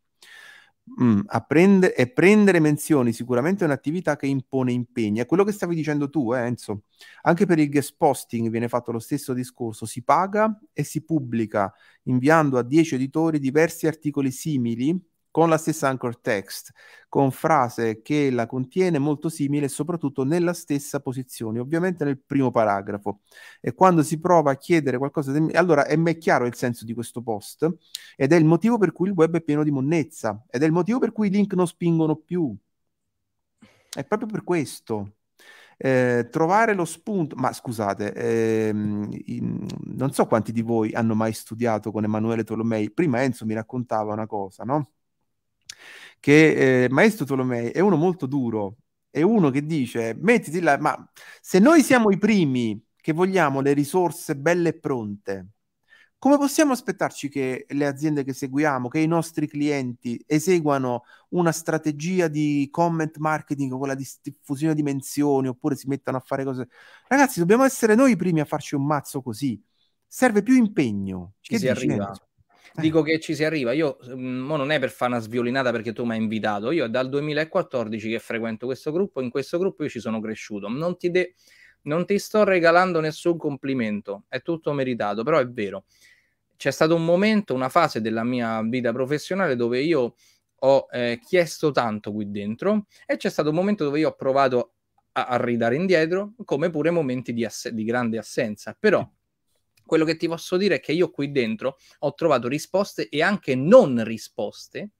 Mm, prendere, e prendere menzioni sicuramente è un'attività che impone impegni. È quello che stavi dicendo tu, eh, Enzo. Anche per il guest posting viene fatto lo stesso discorso. Si paga e si pubblica inviando a 10 editori diversi articoli simili con la stessa anchor text, con frase che la contiene molto simile e soprattutto nella stessa posizione, ovviamente nel primo paragrafo. E quando si prova a chiedere qualcosa, di... allora è chiaro il senso di questo post ed è il motivo per cui il web è pieno di monnezza ed è il motivo per cui i link non spingono più. È proprio per questo. Eh, trovare lo spunto, ma scusate, ehm, in, non so quanti di voi hanno mai studiato con Emanuele Tolomei, prima Enzo mi raccontava una cosa, no? che eh, Maestro Tolomei è uno molto duro, è uno che dice, mettiti là, ma se noi siamo i primi che vogliamo le risorse belle e pronte, come possiamo aspettarci che le aziende che seguiamo, che i nostri clienti eseguano una strategia di comment marketing, quella di diffusione di menzioni, oppure si mettano a fare cose... Ragazzi, dobbiamo essere noi i primi a farci un mazzo così. Serve più impegno. che si dici, arriva. Eh. dico che ci si arriva. Io mm, mo non è per fare una sviolinata perché tu mi hai invitato. Io è dal 2014 che frequento questo gruppo. In questo gruppo io ci sono cresciuto. Non ti, de- non ti sto regalando nessun complimento, è tutto meritato, però è vero. C'è stato un momento, una fase della mia vita professionale dove io ho eh, chiesto tanto qui dentro e c'è stato un momento dove io ho provato a, a ridare indietro, come pure momenti di, ass- di grande assenza. Però quello che ti posso dire è che io qui dentro ho trovato risposte e anche non risposte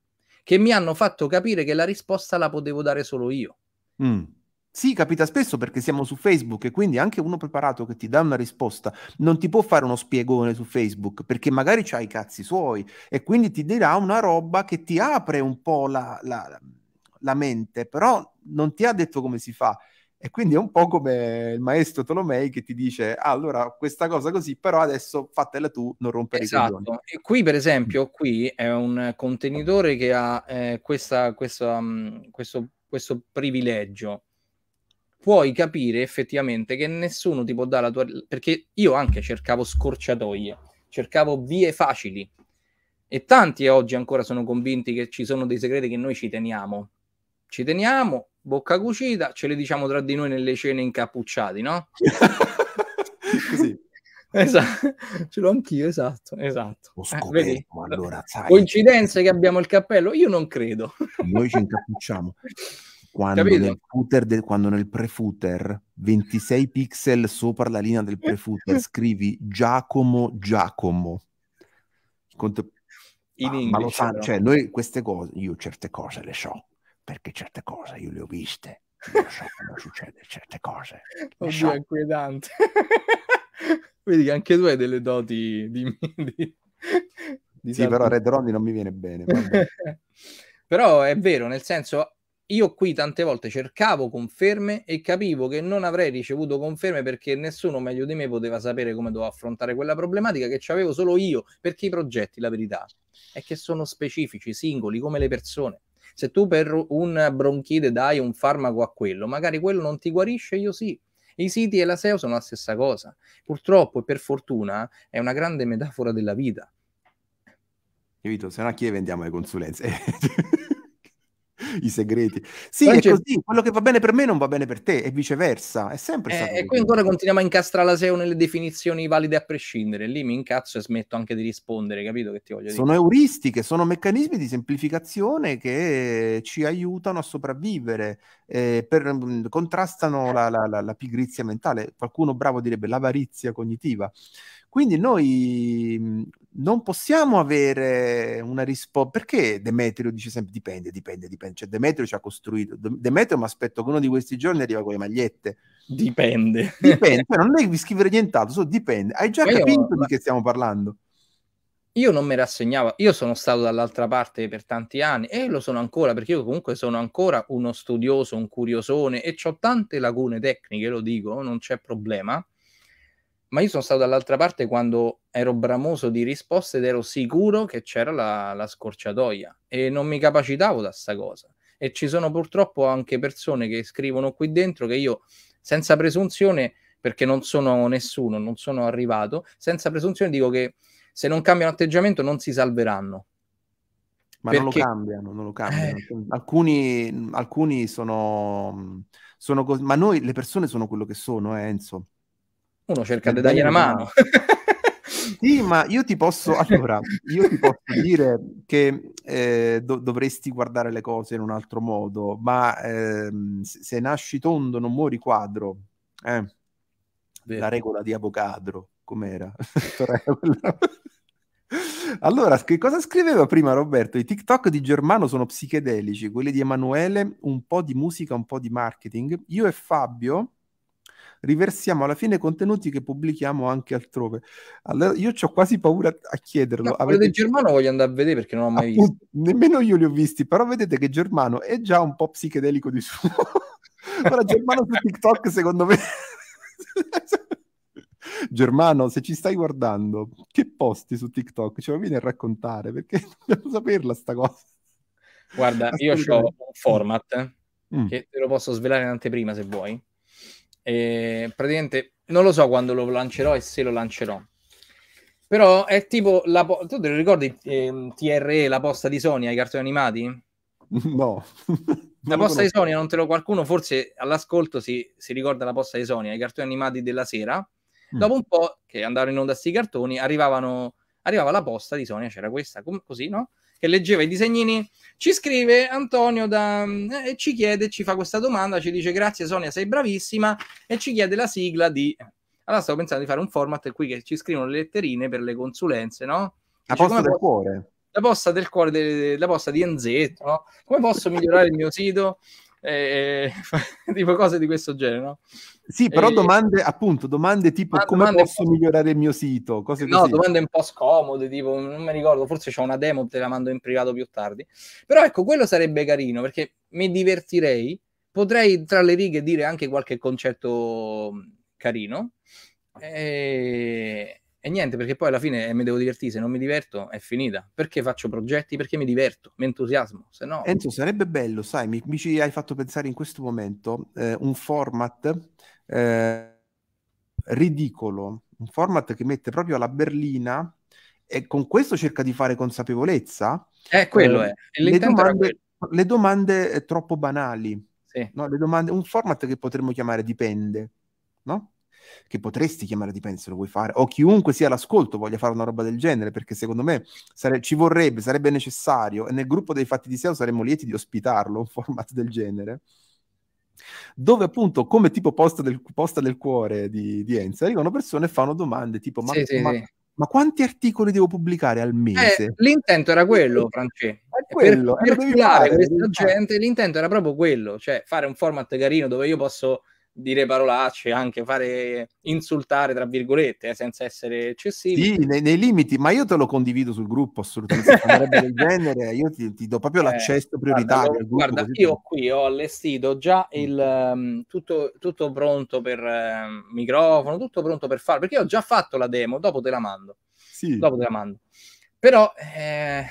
che mi hanno fatto capire che la risposta la potevo dare solo io. Mm. Sì, capita spesso perché siamo su Facebook e quindi anche uno preparato che ti dà una risposta non ti può fare uno spiegone su Facebook perché magari c'ha i cazzi suoi e quindi ti dirà una roba che ti apre un po' la, la, la mente, però non ti ha detto come si fa. E quindi è un po' come il maestro Tolomei che ti dice: ah, allora questa cosa così, però adesso fatela tu, non rompere esatto. i coglioni. E qui, per esempio, mm. qui è un contenitore che ha eh, questa, questa, um, questo, questo, privilegio. Puoi capire effettivamente che nessuno ti può dare la tua. Perché io anche cercavo scorciatoie, cercavo vie facili. E tanti oggi ancora sono convinti che ci sono dei segreti che noi ci teniamo ci teniamo, bocca cucita, ce le diciamo tra di noi nelle cene incappucciati, no? Così. Esatto, ce l'ho anch'io, esatto, esatto. Scoperto, eh, allora, sai, Coincidenze che abbiamo il cappello? Io non credo. Noi ci incappucciamo. Quando nel, footer del, quando nel pre-footer 26 pixel sopra la linea del pre-footer scrivi Giacomo Giacomo. Conto... In ah, inglese. Cioè, noi queste cose, io certe cose le so perché certe cose io le ho viste, io so come succede certe cose. Oddio, so. è inquietante. Vedi che anche tu hai delle doti di... di, di sì, però Red Ronnie non mi viene bene. però è vero, nel senso, io qui tante volte cercavo conferme e capivo che non avrei ricevuto conferme perché nessuno meglio di me poteva sapere come dovevo affrontare quella problematica che avevo solo io, perché i progetti, la verità, è che sono specifici, singoli, come le persone. Se tu per un bronchite dai un farmaco a quello, magari quello non ti guarisce, io sì. I siti e la SEO sono la stessa cosa. Purtroppo e per fortuna è una grande metafora della vita. Capito? Se no a chi le vendiamo le consulenze? i segreti. Sì, Poi è c'è... così, quello che va bene per me non va bene per te e viceversa, è sempre eh, stato E qui ancora continuiamo a incastrare la SEO nelle definizioni valide a prescindere, lì mi incazzo e smetto anche di rispondere, capito che ti voglio dire? Sono euristiche, sono meccanismi di semplificazione che ci aiutano a sopravvivere, eh, per, mm, contrastano la, la, la, la pigrizia mentale, qualcuno bravo direbbe l'avarizia cognitiva. Quindi noi mhmm, non possiamo avere una risposta perché Demetrio dice sempre dipende, dipende, dipende. Cioè Demetrio ci ha costruito. Demetrio mi aspetto che uno di questi giorni arriva con le magliette. Dipende. Dipende, cioè, non devi scrivere nient'altro, solo dipende. Hai già Ma capito io... di che stiamo parlando. Io non mi rassegnavo, io sono stato dall'altra parte per tanti anni e lo sono ancora perché io comunque sono ancora uno studioso, un curiosone e ho tante lacune tecniche, lo dico, non c'è problema ma io sono stato dall'altra parte quando ero bramoso di risposte ed ero sicuro che c'era la, la scorciatoia e non mi capacitavo da sta cosa. E ci sono purtroppo anche persone che scrivono qui dentro che io, senza presunzione, perché non sono nessuno, non sono arrivato, senza presunzione dico che se non cambiano atteggiamento non si salveranno. Ma perché... non lo cambiano, non lo cambiano. Eh. Alcuni, alcuni sono, sono così, ma noi le persone sono quello che sono, eh, Enzo uno cerca di dargli una mano. sì, ma io ti posso, allora, io ti posso dire che eh, do- dovresti guardare le cose in un altro modo, ma ehm, se nasci tondo non muori quadro, eh. la regola di Avocadro, com'era? Allora, che cosa scriveva prima Roberto? I TikTok di Germano sono psichedelici, quelli di Emanuele, un po' di musica, un po' di marketing. Io e Fabio riversiamo alla fine contenuti che pubblichiamo anche altrove. Allora, io ho quasi paura a chiederlo. Ma Avete... del Germano voglio andare a vedere perché non ho mai Appunto, visto. Nemmeno io li ho visti, però vedete che Germano è già un po' psichedelico di suo. Ora Germano su TikTok secondo me... Germano, se ci stai guardando, che posti su TikTok? Ce lo vieni a raccontare perché devo saperla sta cosa. Guarda, io ho un format mm. che te lo posso svelare in anteprima se vuoi. E eh, praticamente non lo so quando lo lancerò e se lo lancerò. Però è tipo la po- tu te lo ricordi eh, TRE, la posta di Sony ai cartoni animati? No. la posta di Sony non te lo qualcuno forse all'ascolto si, si ricorda la posta di Sony ai cartoni animati della sera. Mm. Dopo un po' che andavano in onda sti cartoni, arrivavano arrivava la posta di Sony, c'era questa com- così, no? che leggeva i disegnini, ci scrive Antonio da, eh, e ci chiede, ci fa questa domanda, ci dice grazie Sonia, sei bravissima e ci chiede la sigla di... Eh, allora stavo pensando di fare un format qui che ci scrivono le letterine per le consulenze, no? La posta dice, del posso... cuore. La posta del cuore, de... la posta di Enzetto, no? Come posso migliorare il mio sito? eh, eh tipo cose di questo genere, no? Sì, però e, domande, appunto, domande tipo come domande posso migliorare il mio sito, cose no, così. domande un po' scomode, tipo non mi ricordo, forse c'ho una demo, te la mando in privato più tardi. Però ecco, quello sarebbe carino, perché mi divertirei, potrei tra le righe dire anche qualche concetto carino. E eh, e niente, perché poi alla fine eh, mi devo divertire, se non mi diverto è finita. Perché faccio progetti? Perché mi diverto, mi entusiasmo. Se no... Enzo, sarebbe bello, sai, mi, mi ci hai fatto pensare in questo momento eh, un format eh, ridicolo, un format che mette proprio alla berlina e con questo cerca di fare consapevolezza. Eh, quello eh, è. Eh, le domande, quello. le domande troppo banali. Sì. No? Le domande, un format che potremmo chiamare dipende, no? che potresti chiamare di penso, lo vuoi fare, o chiunque sia all'ascolto voglia fare una roba del genere, perché secondo me sare- ci vorrebbe, sarebbe necessario, e nel gruppo dei fatti di SEO saremmo lieti di ospitarlo, un format del genere, dove appunto come tipo posta del, posta del cuore di, di Enza, arrivano persone e fanno domande tipo, ma, sì, sì, ma, sì. ma quanti articoli devo pubblicare al eh, mese? Eh, l'intento era quello, Francesco. quello, per, per fare, questa gente, l'intento era proprio quello, cioè fare un format carino dove io posso dire parolacce, anche fare insultare tra virgolette, eh, senza essere eccessivi. Sì, nei, nei, limiti, ma io te lo condivido sul gruppo assolutamente. Se del genere, io ti, ti do proprio eh, l'accesso prioritario. Guarda, guarda io così. qui ho allestito già il um, tutto, tutto pronto per uh, microfono, tutto pronto per farlo, perché ho già fatto la demo, dopo te la mando. Sì. Dopo te la mando. Però eh,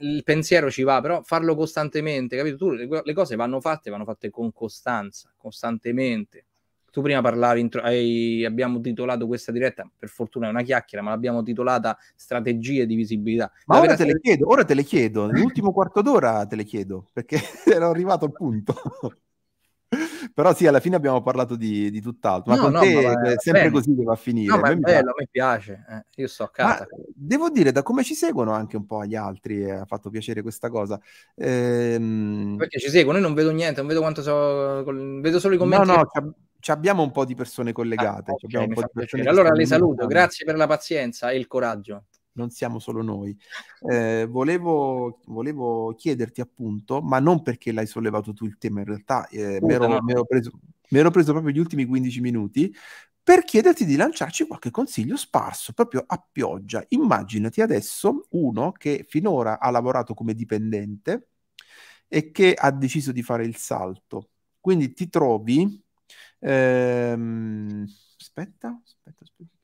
il pensiero ci va, però farlo costantemente, capito? Tu, le, cose vanno fatte, vanno fatte con costanza, costantemente. Tu prima parlavi, intro, hai, abbiamo titolato questa diretta, per fortuna è una chiacchiera, ma l'abbiamo titolata strategie di visibilità. Ma ora te, le chiedo, ora te le chiedo, nell'ultimo quarto d'ora te le chiedo, perché ero arrivato al punto. Però sì, alla fine abbiamo parlato di, di tutt'altro, ma no, con no, te ma è, è sempre bene. così che va a finire. No, ma è bello, a me piace, eh, io sto a casa. Ma, devo dire, da come ci seguono anche un po' gli altri, eh, ha fatto piacere questa cosa. Ehm... Perché ci seguono, io non vedo niente, non vedo quanto so, vedo solo i commenti. No, no, che... ci abbiamo un po' di persone ah, collegate. Ah, okay, po di persone allora le saluto, grazie per la pazienza e il coraggio non siamo solo noi. Eh, volevo, volevo, chiederti appunto, ma non perché l'hai sollevato tu il tema, in realtà eh, mi, ero, ero preso, ero, preso, proprio gli ultimi 15 minuti, per chiederti di lanciarci qualche consiglio sparso, proprio a pioggia. Immaginati adesso uno che finora ha lavorato come dipendente e che ha deciso di fare il salto. Quindi ti trovi... Ehm, aspetta, aspetta, aspetta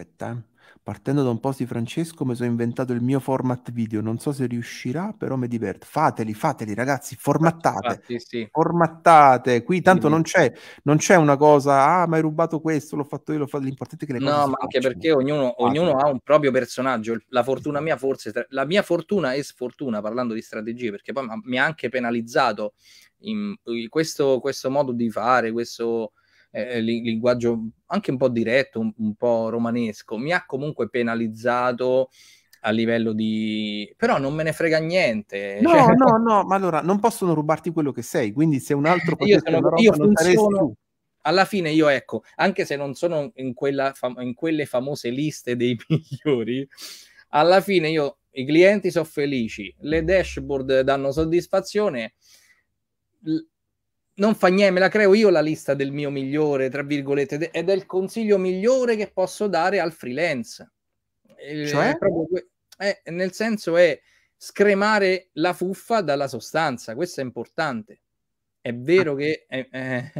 aspetta, eh. partendo da un post di Francesco mi sono inventato il mio format video, non so se riuscirà, però mi diverto. Fateli, fateli ragazzi, formattate, Infatti, sì. formattate, qui tanto sì. non, c'è, non c'è una cosa, ah ma hai rubato questo, l'ho fatto io, l'ho fatto, l'importante è che le cose No, ma anche perché ognuno, ognuno ha un proprio personaggio, la fortuna mia forse, la mia fortuna e sfortuna, parlando di strategie, perché poi mi ha anche penalizzato in, questo, questo modo di fare, questo eh, eh linguaggio anche un po' diretto, un, un, po' romanesco, mi ha comunque penalizzato a livello di... però non me ne frega niente. No, cioè... no, no, ma allora non possono rubarti quello che sei, quindi se un altro... Io, sono, io funziono, alla fine io ecco, anche se non sono in, quella fam- in quelle famose liste dei migliori, alla fine io i clienti sono felici, le dashboard danno soddisfazione, non fa niente, me la creo io la lista del mio migliore, tra virgolette, ed è il consiglio migliore che posso dare al freelance. Eh, cioè? Eh, nel senso è scremare la fuffa dalla sostanza, questo è importante. È vero ah. che... Eh, eh,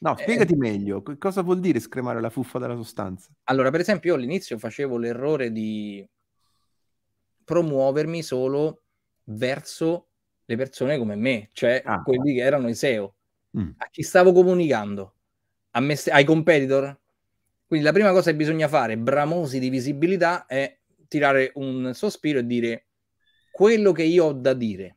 no, spiegati meglio, cosa vuol dire scremare la fuffa dalla sostanza? Allora, per esempio, io all'inizio facevo l'errore di promuovermi solo verso le persone come me, cioè ah. quelli che erano i SEO mm. a chi stavo comunicando, me, ai competitor. Quindi la prima cosa che bisogna fare, bramosi di visibilità, è tirare un sospiro e dire quello che io ho da dire.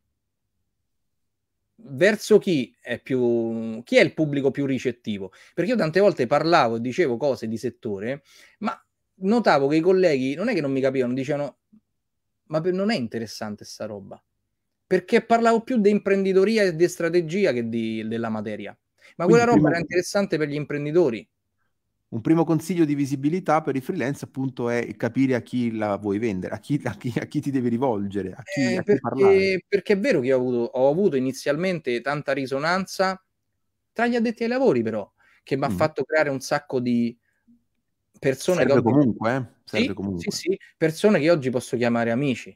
Verso chi è più chi è il pubblico più ricettivo? Perché io tante volte parlavo e dicevo cose di settore, ma notavo che i colleghi non è che non mi capivano, dicevano "Ma per, non è interessante sta roba" perché parlavo più di imprenditoria e di strategia che di, della materia. Ma Quindi quella roba primo... era interessante per gli imprenditori. Un primo consiglio di visibilità per i freelance appunto è capire a chi la vuoi vendere, a chi, a chi, a chi ti devi rivolgere, a chi, eh, a perché, chi perché, è vero che ho avuto, ho avuto, inizialmente tanta risonanza tra gli addetti ai lavori però, che mi ha mm. fatto creare un sacco di, persone serve che oggi... comunque, eh? serve sì, comunque. Sì, sì, persone che oggi posso chiamare amici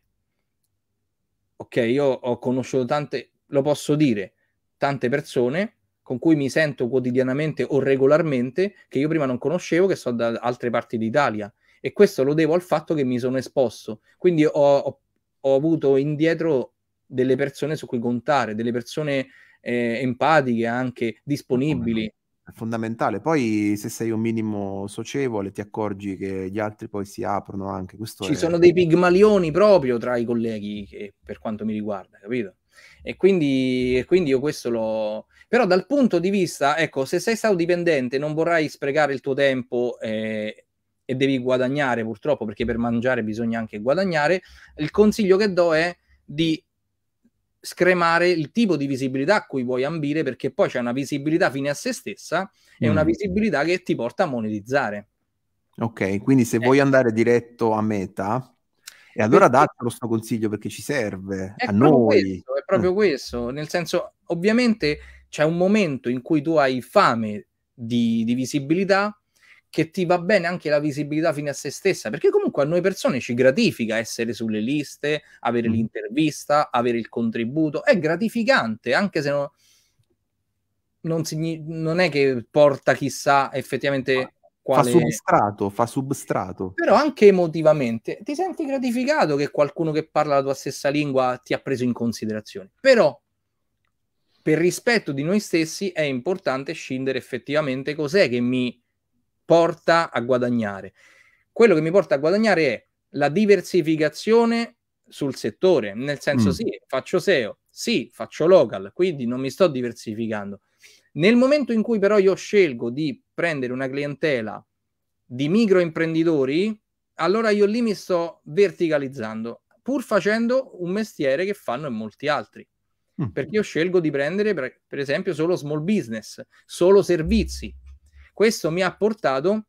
ok, io ho conosciuto tante, lo posso dire, tante persone con cui mi sento quotidianamente o regolarmente che io prima non conoscevo, che sono da altre parti d'Italia. E questo lo devo al fatto che mi sono esposto. Quindi ho, ho, ho avuto indietro delle persone su cui contare, delle persone eh, empatiche, anche disponibili, fondamentale. Poi se sei un minimo socievole ti accorgi che gli altri poi si aprono anche. Questo Ci è... sono dei pigmalioni proprio tra i colleghi, che, per quanto mi riguarda, capito? E quindi, e quindi, io questo lo... Però dal punto di vista, ecco, se sei stato dipendente non vorrai sprecare il tuo tempo eh, e devi guadagnare purtroppo, perché per mangiare bisogna anche guadagnare, il consiglio che do è di scremare il tipo di visibilità a cui vuoi ambire perché poi c'è una visibilità fine a se stessa e mm. una visibilità che ti porta a monetizzare. Ok, quindi se eh. vuoi andare diretto a meta, e allora perché... datelo questo consiglio perché ci serve è a noi. Questo, è proprio mm. questo, nel senso ovviamente c'è un momento in cui tu hai fame di, di visibilità che ti va bene anche la visibilità fine a se stessa, perché comunque a noi persone ci gratifica essere sulle liste, avere mm. l'intervista, avere il contributo, è gratificante, anche se no, non, signi- non è che porta chissà effettivamente quale... Fa substrato, fa substrato. Però anche emotivamente ti senti gratificato che qualcuno che parla la tua stessa lingua ti ha preso in considerazione. Però per rispetto di noi stessi è importante scindere effettivamente cos'è che mi porta a guadagnare. Quello che mi porta a guadagnare è la diversificazione sul settore, nel senso mm. sì, faccio SEO, sì, faccio local, quindi non mi sto diversificando. Nel momento in cui però io scelgo di prendere una clientela di microimprenditori, allora io lì mi sto verticalizzando, pur facendo un mestiere che fanno in molti altri. Mm. Perché io scelgo di prendere, per esempio, solo small business, solo servizi, questo mi ha portato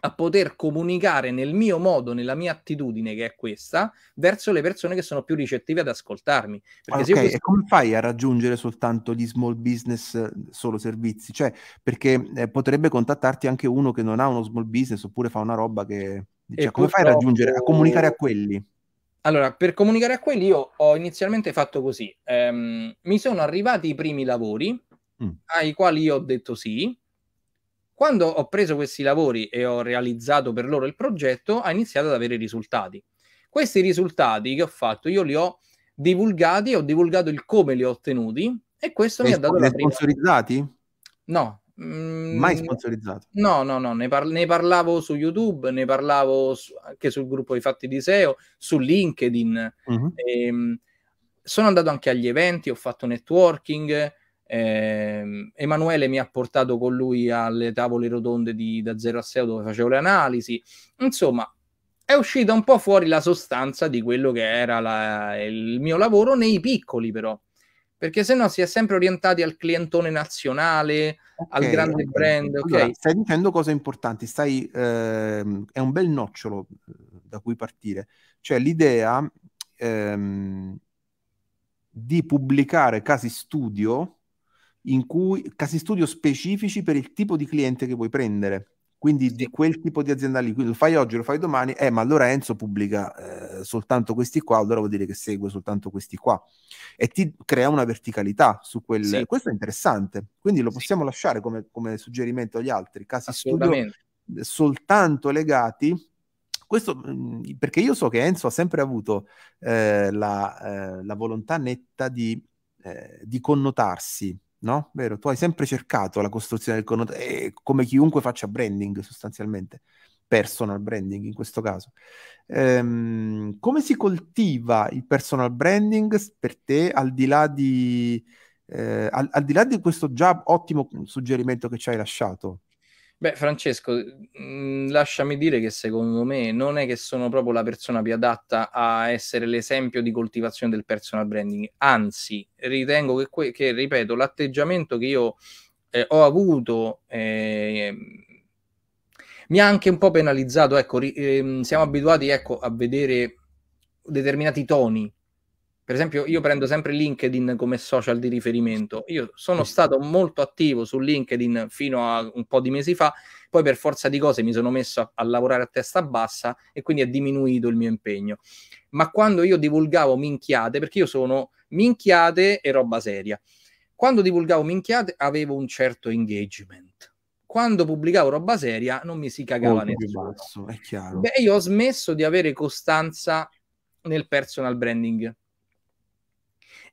a poter comunicare nel mio modo, nella mia attitudine che è questa, verso le persone che sono più ricettive ad ascoltarmi. Perché okay, se questo... E come fai a raggiungere soltanto gli small business eh, solo servizi? Cioè, perché eh, potrebbe contattarti anche uno che non ha uno small business oppure fa una roba che... Cioè, come fai a raggiungere, a comunicare a quelli? Allora, per comunicare a quelli io ho inizialmente fatto così. Ehm, mi sono arrivati i primi lavori mm. ai quali io ho detto sì, quando ho preso questi lavori e ho realizzato per loro il progetto, ha iniziato ad avere risultati. Questi risultati che ho fatto io li ho divulgati, ho divulgato il come li ho ottenuti e questo e mi ha dato la prima. sponsorizzati? No. Mm, Mai sponsorizzato? No, no, no, ne, par- ne parlavo su YouTube, ne parlavo su- anche sul gruppo di Fatti di SEO, su LinkedIn. Mm-hmm. Ehm, e, sono andato anche agli eventi, ho fatto networking, eh, Emanuele mi ha portato con lui alle tavole rotonde di, da 0 a 6 dove facevo le analisi. Insomma, è uscita un po' fuori la sostanza di quello che era la, il mio lavoro nei piccoli però, perché se no si è sempre orientati al clientone nazionale, okay, al grande okay. brand. Okay. Allora, stai dicendo cose importanti, stai, ehm, è un bel nocciolo eh, da cui partire, cioè l'idea ehm, di pubblicare casi studio in cui casi studio specifici per il tipo di cliente che vuoi prendere. Quindi di quel tipo di azienda lì, quindi lo fai oggi, lo fai domani, eh, ma allora Enzo pubblica eh, soltanto questi qua, allora vuol dire che segue soltanto questi qua. E ti crea una verticalità su quel... Sì. Questo è interessante, quindi lo possiamo sì. lasciare come, come, suggerimento agli altri, casi studio soltanto legati questo mm, perché io so che Enzo ha sempre avuto eh, la, eh, la, volontà netta di, eh, di connotarsi no? Vero? Tu hai sempre cercato la costruzione del connotato, eh, come chiunque faccia branding sostanzialmente, personal branding in questo caso. Ehm, come si coltiva il personal branding per te al di là di, eh, al, al di là di questo già ottimo suggerimento che ci hai lasciato? Beh, Francesco, mm, lasciami dire che secondo me non è che sono proprio la persona più adatta a essere l'esempio di coltivazione del personal branding. Anzi, ritengo che, que- che ripeto, l'atteggiamento che io eh, ho avuto eh, mi ha anche un po' penalizzato. Ecco, ri- ehm, siamo abituati ecco, a vedere determinati toni per esempio, io prendo sempre LinkedIn come social di riferimento. Io sono stato molto attivo su LinkedIn fino a un po' di mesi fa, poi per forza di cose mi sono messo a, a lavorare a testa bassa e quindi è diminuito il mio impegno. Ma quando io divulgavo minchiate, perché io sono minchiate e roba seria, quando divulgavo minchiate avevo un certo engagement quando pubblicavo roba seria non mi si cagava Molto nessuno. Basso, Beh, io ho smesso di avere costanza nel personal branding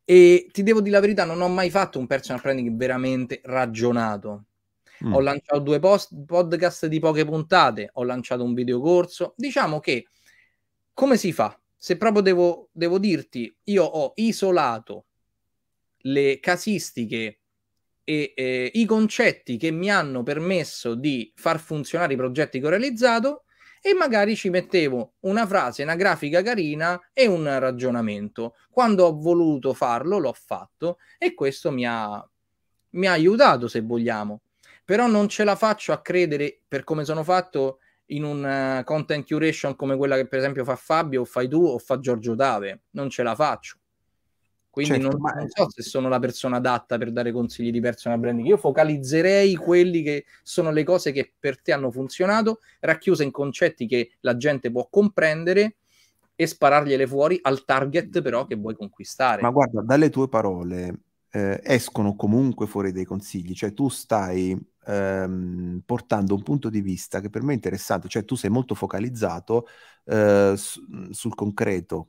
e ti devo dire la verità, non ho mai fatto un personal branding veramente ragionato. Mm. Ho lanciato due post- podcast di poche puntate, ho lanciato un video corso. Diciamo che come si fa? Se proprio devo, devo dirti, io ho isolato le casistiche e eh, i concetti che mi hanno permesso di far funzionare i progetti che ho realizzato e magari ci mettevo una frase, una grafica carina e un ragionamento. Quando ho voluto farlo, l'ho fatto e questo mi ha, mi ha aiutato, se vogliamo. Però non ce la faccio a credere, per come sono fatto, in un eh, content curation come quella che per esempio fa Fabio o fai tu o fa Giorgio Dave. Non ce la faccio. Quindi certo, non, ma... non, so se sono la persona adatta per dare consigli di personal branding. Io focalizzerei quelli che sono le cose che per te hanno funzionato, racchiuse in concetti che la gente può comprendere e sparargliele fuori al target però che vuoi conquistare. Ma guarda, dalle tue parole eh, escono comunque fuori dei consigli, cioè tu stai ehm, portando un punto di vista che per me è interessante, cioè tu sei molto focalizzato eh, su- sul concreto,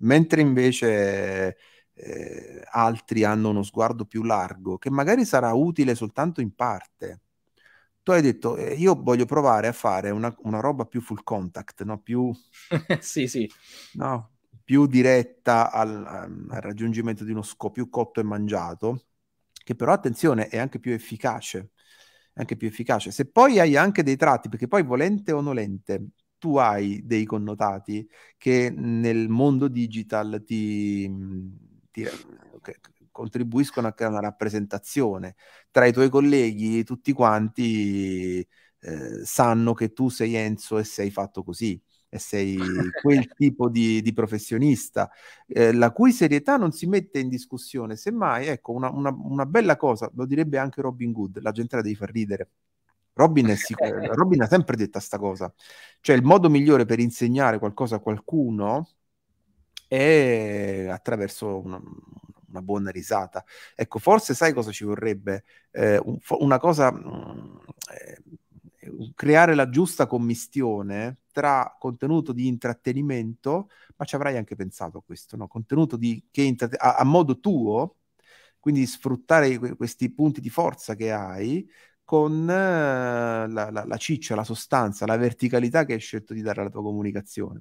mentre invece eh, altri hanno uno sguardo più largo, che magari sarà utile soltanto in parte. Tu hai detto, eh, io voglio provare a fare una, una roba più full contact, no? più, sì, sì. No? più diretta al, al, raggiungimento di uno scopo, più cotto e mangiato, che però, attenzione, è anche più efficace. Anche più efficace. Se poi hai anche dei tratti, perché poi volente o nolente, tu hai dei connotati che nel mondo digital ti ti, contribuiscono a creare una rappresentazione. Tra i tuoi colleghi, tutti quanti eh, sanno che tu sei Enzo e sei fatto così e sei quel tipo di, di professionista, eh, la cui serietà non si mette in discussione. Semmai, ecco, una, una, una bella cosa, lo direbbe anche Robin Good, la gente la devi far ridere. Robin, sicuro, Robin ha sempre detto questa cosa. Cioè, il modo migliore per insegnare qualcosa a qualcuno e attraverso una, una buona risata. Ecco, forse sai cosa ci vorrebbe? Eh, un, una cosa, mm, eh, creare la giusta commistione tra contenuto di intrattenimento, ma ci avrai anche pensato a questo, no? contenuto di, che a, a modo tuo, quindi sfruttare questi punti di forza che hai con eh, la, la, la, ciccia, la sostanza, la verticalità che hai scelto di dare alla tua comunicazione.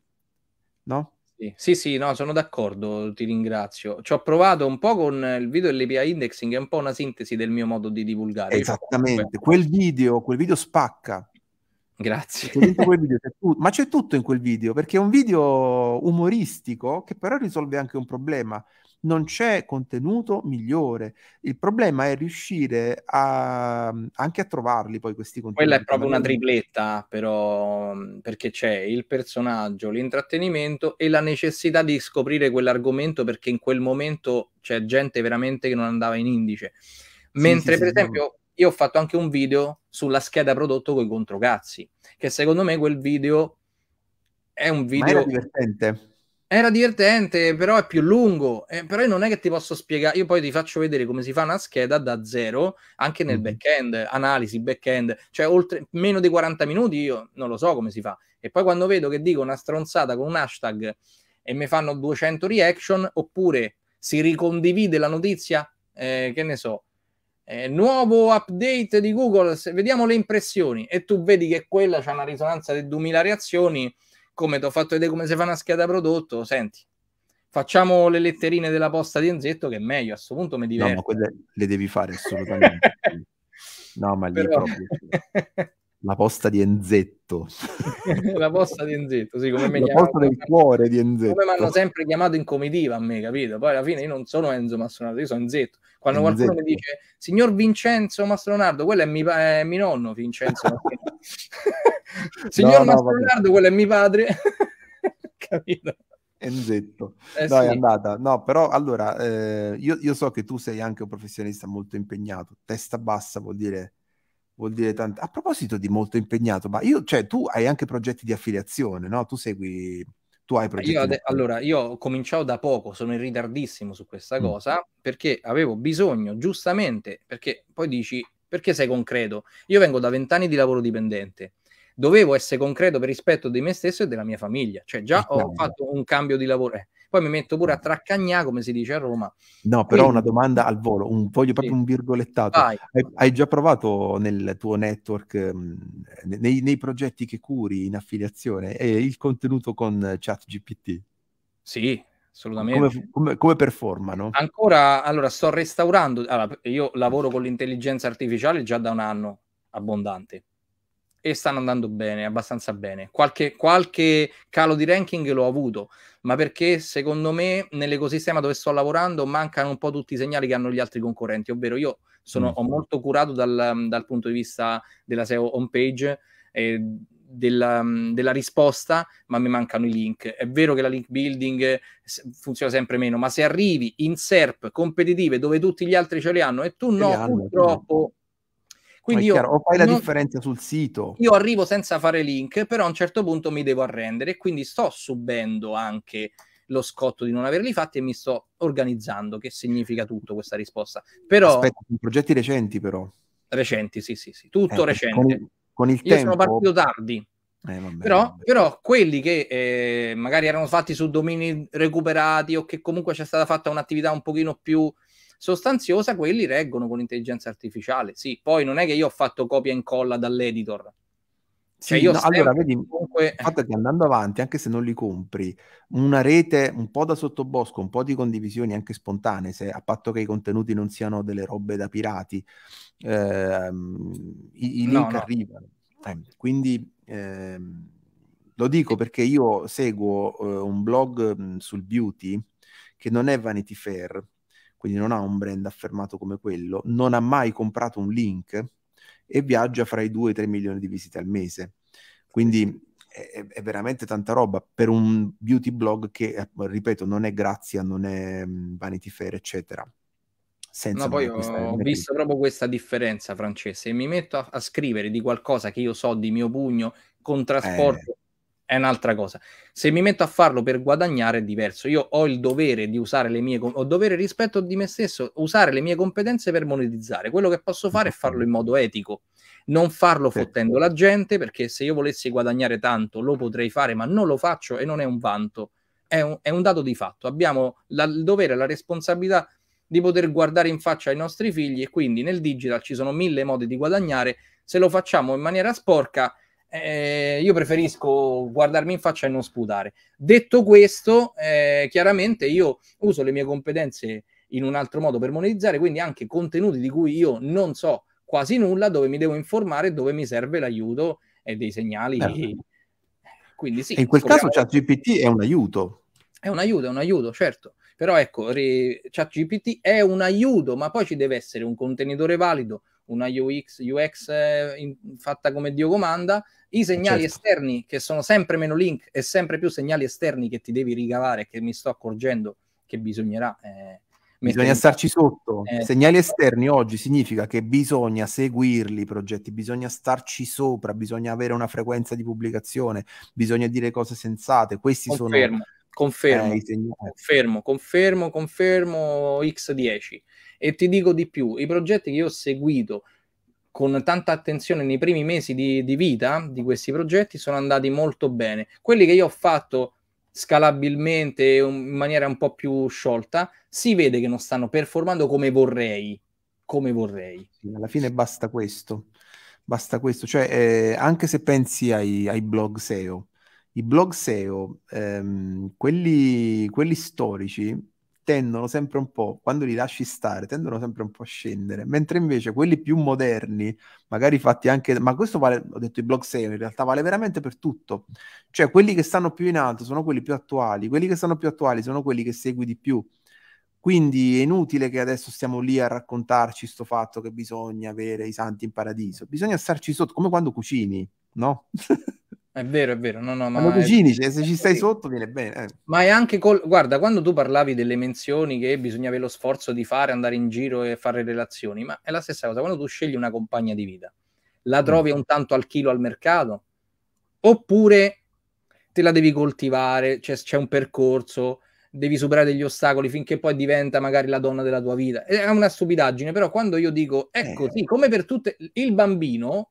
No? Sì, sì, no, sono d'accordo, ti ringrazio. Ci ho provato un po' con il video dell'API indexing, è un po' una sintesi del mio modo di divulgare. Esattamente, quel video, quel video spacca. Grazie. C'è video, c'è ma c'è tutto in quel video, perché è un video umoristico che però risolve anche un problema non c'è contenuto migliore. Il problema è riuscire a, anche a trovarli poi questi contenuti. Quella è proprio una tripletta, però, perché c'è il personaggio, l'intrattenimento e la necessità di scoprire quell'argomento perché in quel momento c'è gente veramente che non andava in indice. Mentre, sì, sì, per sì, esempio, io ho fatto anche un video sulla scheda prodotto con i controcazzi, che secondo me quel video è un video... divertente era divertente, però è più lungo. Eh, però io non è che ti posso spiegare. Io poi ti faccio vedere come si fa una scheda da zero anche nel mm. back-end, analisi back-end, cioè oltre meno di 40 minuti. Io non lo so come si fa. E poi quando vedo che dico una stronzata con un hashtag e mi fanno 200 reaction, oppure si ricondivide la notizia, eh, che ne so. Eh, nuovo update di Google, vediamo le impressioni. E tu vedi che quella c'ha una risonanza di 2000 reazioni come ti ho fatto vedere come si fa una scheda prodotto, senti, facciamo le letterine della posta di Enzetto che è meglio, a questo punto mi diverto. No, ma quelle le devi fare assolutamente. no, ma lì Però... proprio... La posta di Enzetto. la posta di Enzetto, sì, come mi La posta del cuore di Enzetto. Come mi hanno sempre chiamato in comitiva a me, capito? Poi alla fine io non sono Enzo Mastronato, io sono Enzetto. Quando Enzetto. qualcuno mi dice, signor Vincenzo Mastronato, quello è, mi, è mio nonno Vincenzo Mastronato. Signor no, Leonardo, quello è mio padre. Capito? Enzetto, eh, dai, sì. andata. No, però allora eh, io, io, so che tu sei anche un professionista molto impegnato. Testa bassa vuol dire, vuol dire tanto. A proposito di molto impegnato, ma io, cioè, tu hai anche progetti di affiliazione, no? Tu segui, tu hai progetti. Io ade- allora, io cominciavo da poco, sono in ritardissimo su questa mm. cosa perché avevo bisogno, giustamente, perché poi dici perché sei concreto. Io vengo da vent'anni di lavoro dipendente dovevo essere concreto per rispetto di me stesso e della mia famiglia. Cioè, già ho fatto un cambio di lavoro. Eh, poi mi metto pure a traccagnà, come si dice a Roma. No, però Quindi... una domanda al volo, un, voglio proprio sì. un virgolettato. Hai, hai, già provato nel tuo network, mm, nei, nei, progetti che curi in affiliazione, eh, il contenuto con ChatGPT? Sì, assolutamente. Come, come, come, performano? Ancora, allora, sto restaurando, allora, io lavoro con l'intelligenza artificiale già da un anno abbondante e stanno andando bene, abbastanza bene. Qualche, qualche calo di ranking l'ho avuto, ma perché secondo me nell'ecosistema dove sto lavorando mancano un po' tutti i segnali che hanno gli altri concorrenti, ovvero io sono, mm. ho molto curato dal, dal, punto di vista della SEO home page e della, della, risposta, ma mi mancano i link. È vero che la link building funziona sempre meno, ma se arrivi in SERP competitive dove tutti gli altri ce li hanno e tu no, purtroppo quindi io, o fai la non... differenza sul sito. Io arrivo senza fare link, però a un certo punto mi devo arrendere e quindi sto subendo anche lo scotto di non averli fatti e mi sto organizzando, che significa tutto questa risposta. Però... Aspetta, progetti recenti però. Recenti, sì, sì, sì, tutto eh, recente. Con, con il Io tempo... sono partito tardi. Eh, vabbè, però, vabbè. però, quelli che eh, magari erano fatti su domini recuperati o che comunque c'è stata fatta un'attività un pochino più sostanziosa, quelli reggono con intelligenza artificiale. Sì, poi non è che io ho fatto copia e incolla dall'editor. Cioè sì, io no, allora, vedi, comunque... fatto che andando avanti, anche se non li compri, una rete un po' da sottobosco, un po' di condivisioni anche spontanee, se, a patto che i contenuti non siano delle robe da pirati, ehm, i, i, link no, arrivano. Eh, quindi ehm, lo dico perché io seguo eh, un blog mh, mm, sul beauty che non è Vanity Fair, quindi non ha un brand affermato come quello, non ha mai comprato un link e viaggia fra i 2 e 3 milioni di visite al mese. Quindi è, è, veramente tanta roba per un beauty blog che, eh, ripeto, non è Grazia, non è mm, Vanity Fair, eccetera. Senza no, poi ho, visto proprio questa differenza, Francesca. Se mi metto a, a, scrivere di qualcosa che io so di mio pugno, con trasporto eh è un'altra cosa. Se mi metto a farlo per guadagnare è diverso. Io ho il dovere di usare le mie ho dovere rispetto di me stesso, usare le mie competenze per monetizzare. Quello che posso fare è farlo in modo etico, non farlo fottendo la gente, perché se io volessi guadagnare tanto lo potrei fare, ma non lo faccio e non è un vanto, è un, è un dato di fatto. Abbiamo la, il dovere, la responsabilità di poter guardare in faccia ai nostri figli e quindi nel digital ci sono mille modi di guadagnare. Se lo facciamo in maniera sporca, eh, io preferisco guardarmi in faccia e non sputare. Detto questo, eh, chiaramente io uso le mie competenze in un altro modo per monetizzare, quindi anche contenuti di cui io non so quasi nulla, dove mi devo informare, dove mi serve l'aiuto e dei segnali. Certo. Quindi sì. E in quel caso ChatGPT è un aiuto. È un aiuto, è un aiuto, certo. Però ecco, re... ChatGPT è un aiuto, ma poi ci deve essere un contenitore valido, una UX, UX eh, in... fatta come Dio comanda, i segnali certo. esterni, che sono sempre meno link e sempre più segnali esterni che ti devi ricavare, che mi sto accorgendo che bisognerà... Eh, bisogna starci sotto. Eh, Segnali esterni oggi significa che bisogna seguirli i progetti, bisogna starci sopra, bisogna avere una frequenza di pubblicazione, bisogna dire cose sensate. Questi confermo, sono. Confermo, eh, eh, confermo, confermo, confermo, X10. E ti dico di più: i progetti che io ho seguito con tanta attenzione nei primi mesi di, di vita di questi progetti sono andati molto bene. Quelli che io ho fatto scalabilmente in maniera un po' più sciolta, si vede che non stanno performando come vorrei. Come vorrei. Alla fine basta questo. Basta questo. Cioè, eh, anche se pensi ai, ai, blog SEO, i blog SEO, ehm, quelli, quelli storici, tendono sempre un po', quando li lasci stare, tendono sempre un po' a scendere, mentre invece quelli più moderni, magari fatti anche, ma questo vale, ho detto i block sale, in realtà vale veramente per tutto, cioè quelli che stanno più in alto sono quelli più attuali, quelli che stanno più attuali sono quelli che segui di più, quindi è inutile che adesso stiamo lì a raccontarci questo fatto che bisogna avere i santi in paradiso, bisogna starci sotto, come quando cucini, no? È vero, è vero. No, no, ma Hanno vicini, è... Cioè, se ci stai sotto viene bene. Eh. Ma è anche col... Guarda, quando tu parlavi delle menzioni che bisogna avere lo sforzo di fare, andare in giro e fare relazioni, ma è la stessa cosa. Quando tu scegli una compagna di vita, la mm. trovi un tanto al chilo al mercato? Oppure te la devi coltivare, cioè, c'è un percorso, devi superare degli ostacoli finché poi diventa magari la donna della tua vita. È una stupidaggine, però quando io dico è ecco, eh. sì, come per tutte, il bambino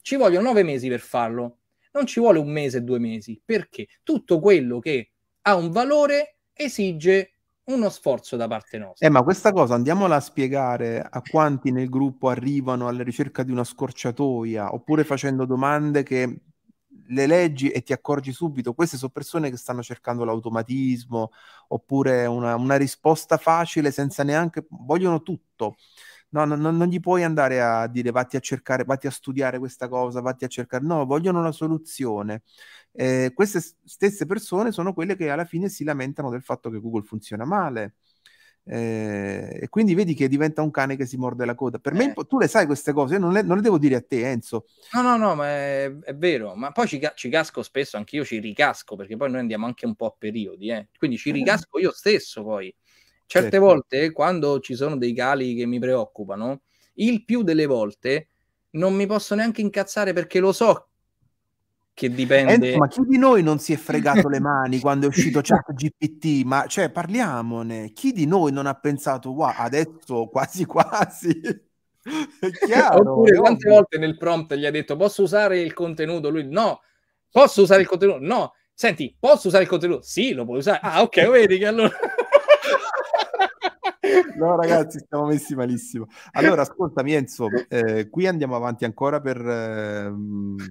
ci vogliono nove mesi per farlo. Non ci vuole un mese e due mesi, perché tutto quello che ha un valore esige uno sforzo da parte nostra. Eh, ma questa cosa andiamola a spiegare a quanti nel gruppo arrivano alla ricerca di una scorciatoia, oppure facendo domande che le leggi e ti accorgi subito, queste sono persone che stanno cercando l'automatismo oppure una, una risposta facile senza neanche, vogliono tutto. No, no, non gli puoi andare a dire vatti a cercare, vatti a studiare questa cosa, vatti a cercare. No, vogliono la soluzione. Eh, queste stesse persone sono quelle che alla fine si lamentano del fatto che Google funziona male. Eh, e quindi vedi che diventa un cane che si morde la coda. Per eh. me, tu le sai queste cose, non le, non le, devo dire a te, Enzo. No, no, no, ma è, è vero. Ma poi ci, ci, casco spesso, anch'io ci ricasco, perché poi noi andiamo anche un po' a periodi, eh. quindi ci eh. ricasco io stesso poi. Certe certo. volte, quando ci sono dei cali che mi preoccupano, il più delle volte non mi posso neanche incazzare perché lo so che eh, dipende. Enzo, ma chi di noi non si è fregato le mani quando è uscito Chat GPT? Ma cioè, parliamone. Chi di noi non ha pensato, wow, adesso quasi quasi. chiaro. Oppure quante volte nel prompt gli ha detto posso usare il contenuto? Lui no. Posso usare il contenuto? No. Senti, posso usare il contenuto? Sì, lo puoi usare. Ah, ok, vedi che allora No, ragazzi, stiamo messi malissimo. Allora, ascolta, Enzo, eh, qui andiamo avanti ancora per, eh,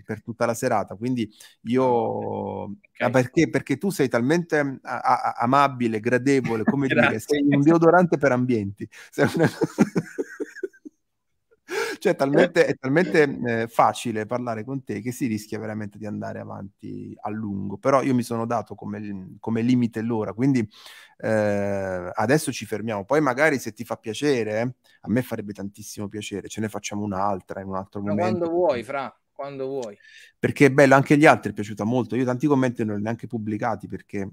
per, tutta la serata. Quindi io. Ah, okay. Ah, perché, perché, tu sei talmente a- a- amabile, gradevole, come dire, sei un deodorante per ambienti. Una... cioè talmente, è talmente eh, facile parlare con te che si rischia veramente di andare avanti a lungo, però io mi sono dato come, come limite l'ora, quindi eh, adesso ci fermiamo, poi magari se ti fa piacere, eh, a me farebbe tantissimo piacere, ce ne facciamo un'altra in un altro Ma momento. Quando vuoi, Fra quando vuoi. Perché è bello, anche gli altri è piaciuta molto. Io tanti commenti non li ho neanche pubblicati perché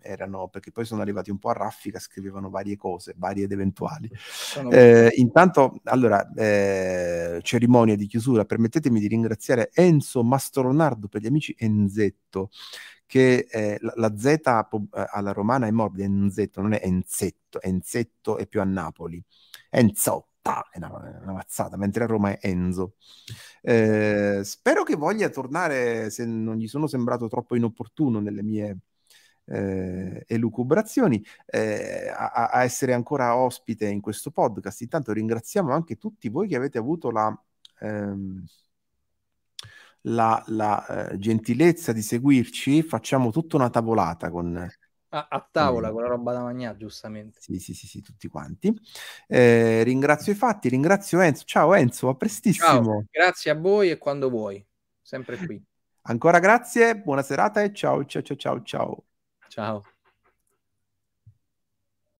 erano, perché poi sono arrivati un po' a raffica, scrivevano varie cose, varie ed eventuali. Eh, intanto, allora, eh, cerimonia di chiusura, permettetemi di ringraziare Enzo Mastronardo per gli amici Enzetto, che eh, la, Z eh, alla romana è morbida, Enzetto, non è Enzetto, Enzetto è più a Napoli, Enzo è una, una, mazzata, mentre a Roma è Enzo. Eh, spero che voglia tornare, se non gli sono sembrato troppo inopportuno nelle mie eh, elucubrazioni, eh, a, a, essere ancora ospite in questo podcast. Intanto ringraziamo anche tutti voi che avete avuto la, ehm, la, la eh, gentilezza di seguirci. Facciamo tutta una tavolata con... A, a tavola, con la roba da mangiare, giustamente. Sì, sì, sì, sì tutti quanti. Eh, ringrazio i fatti, ringrazio Enzo. Ciao Enzo, a prestissimo. Ciao, grazie a voi e quando vuoi, sempre qui. Ancora grazie, buona serata e ciao ciao ciao ciao ciao. Ciao.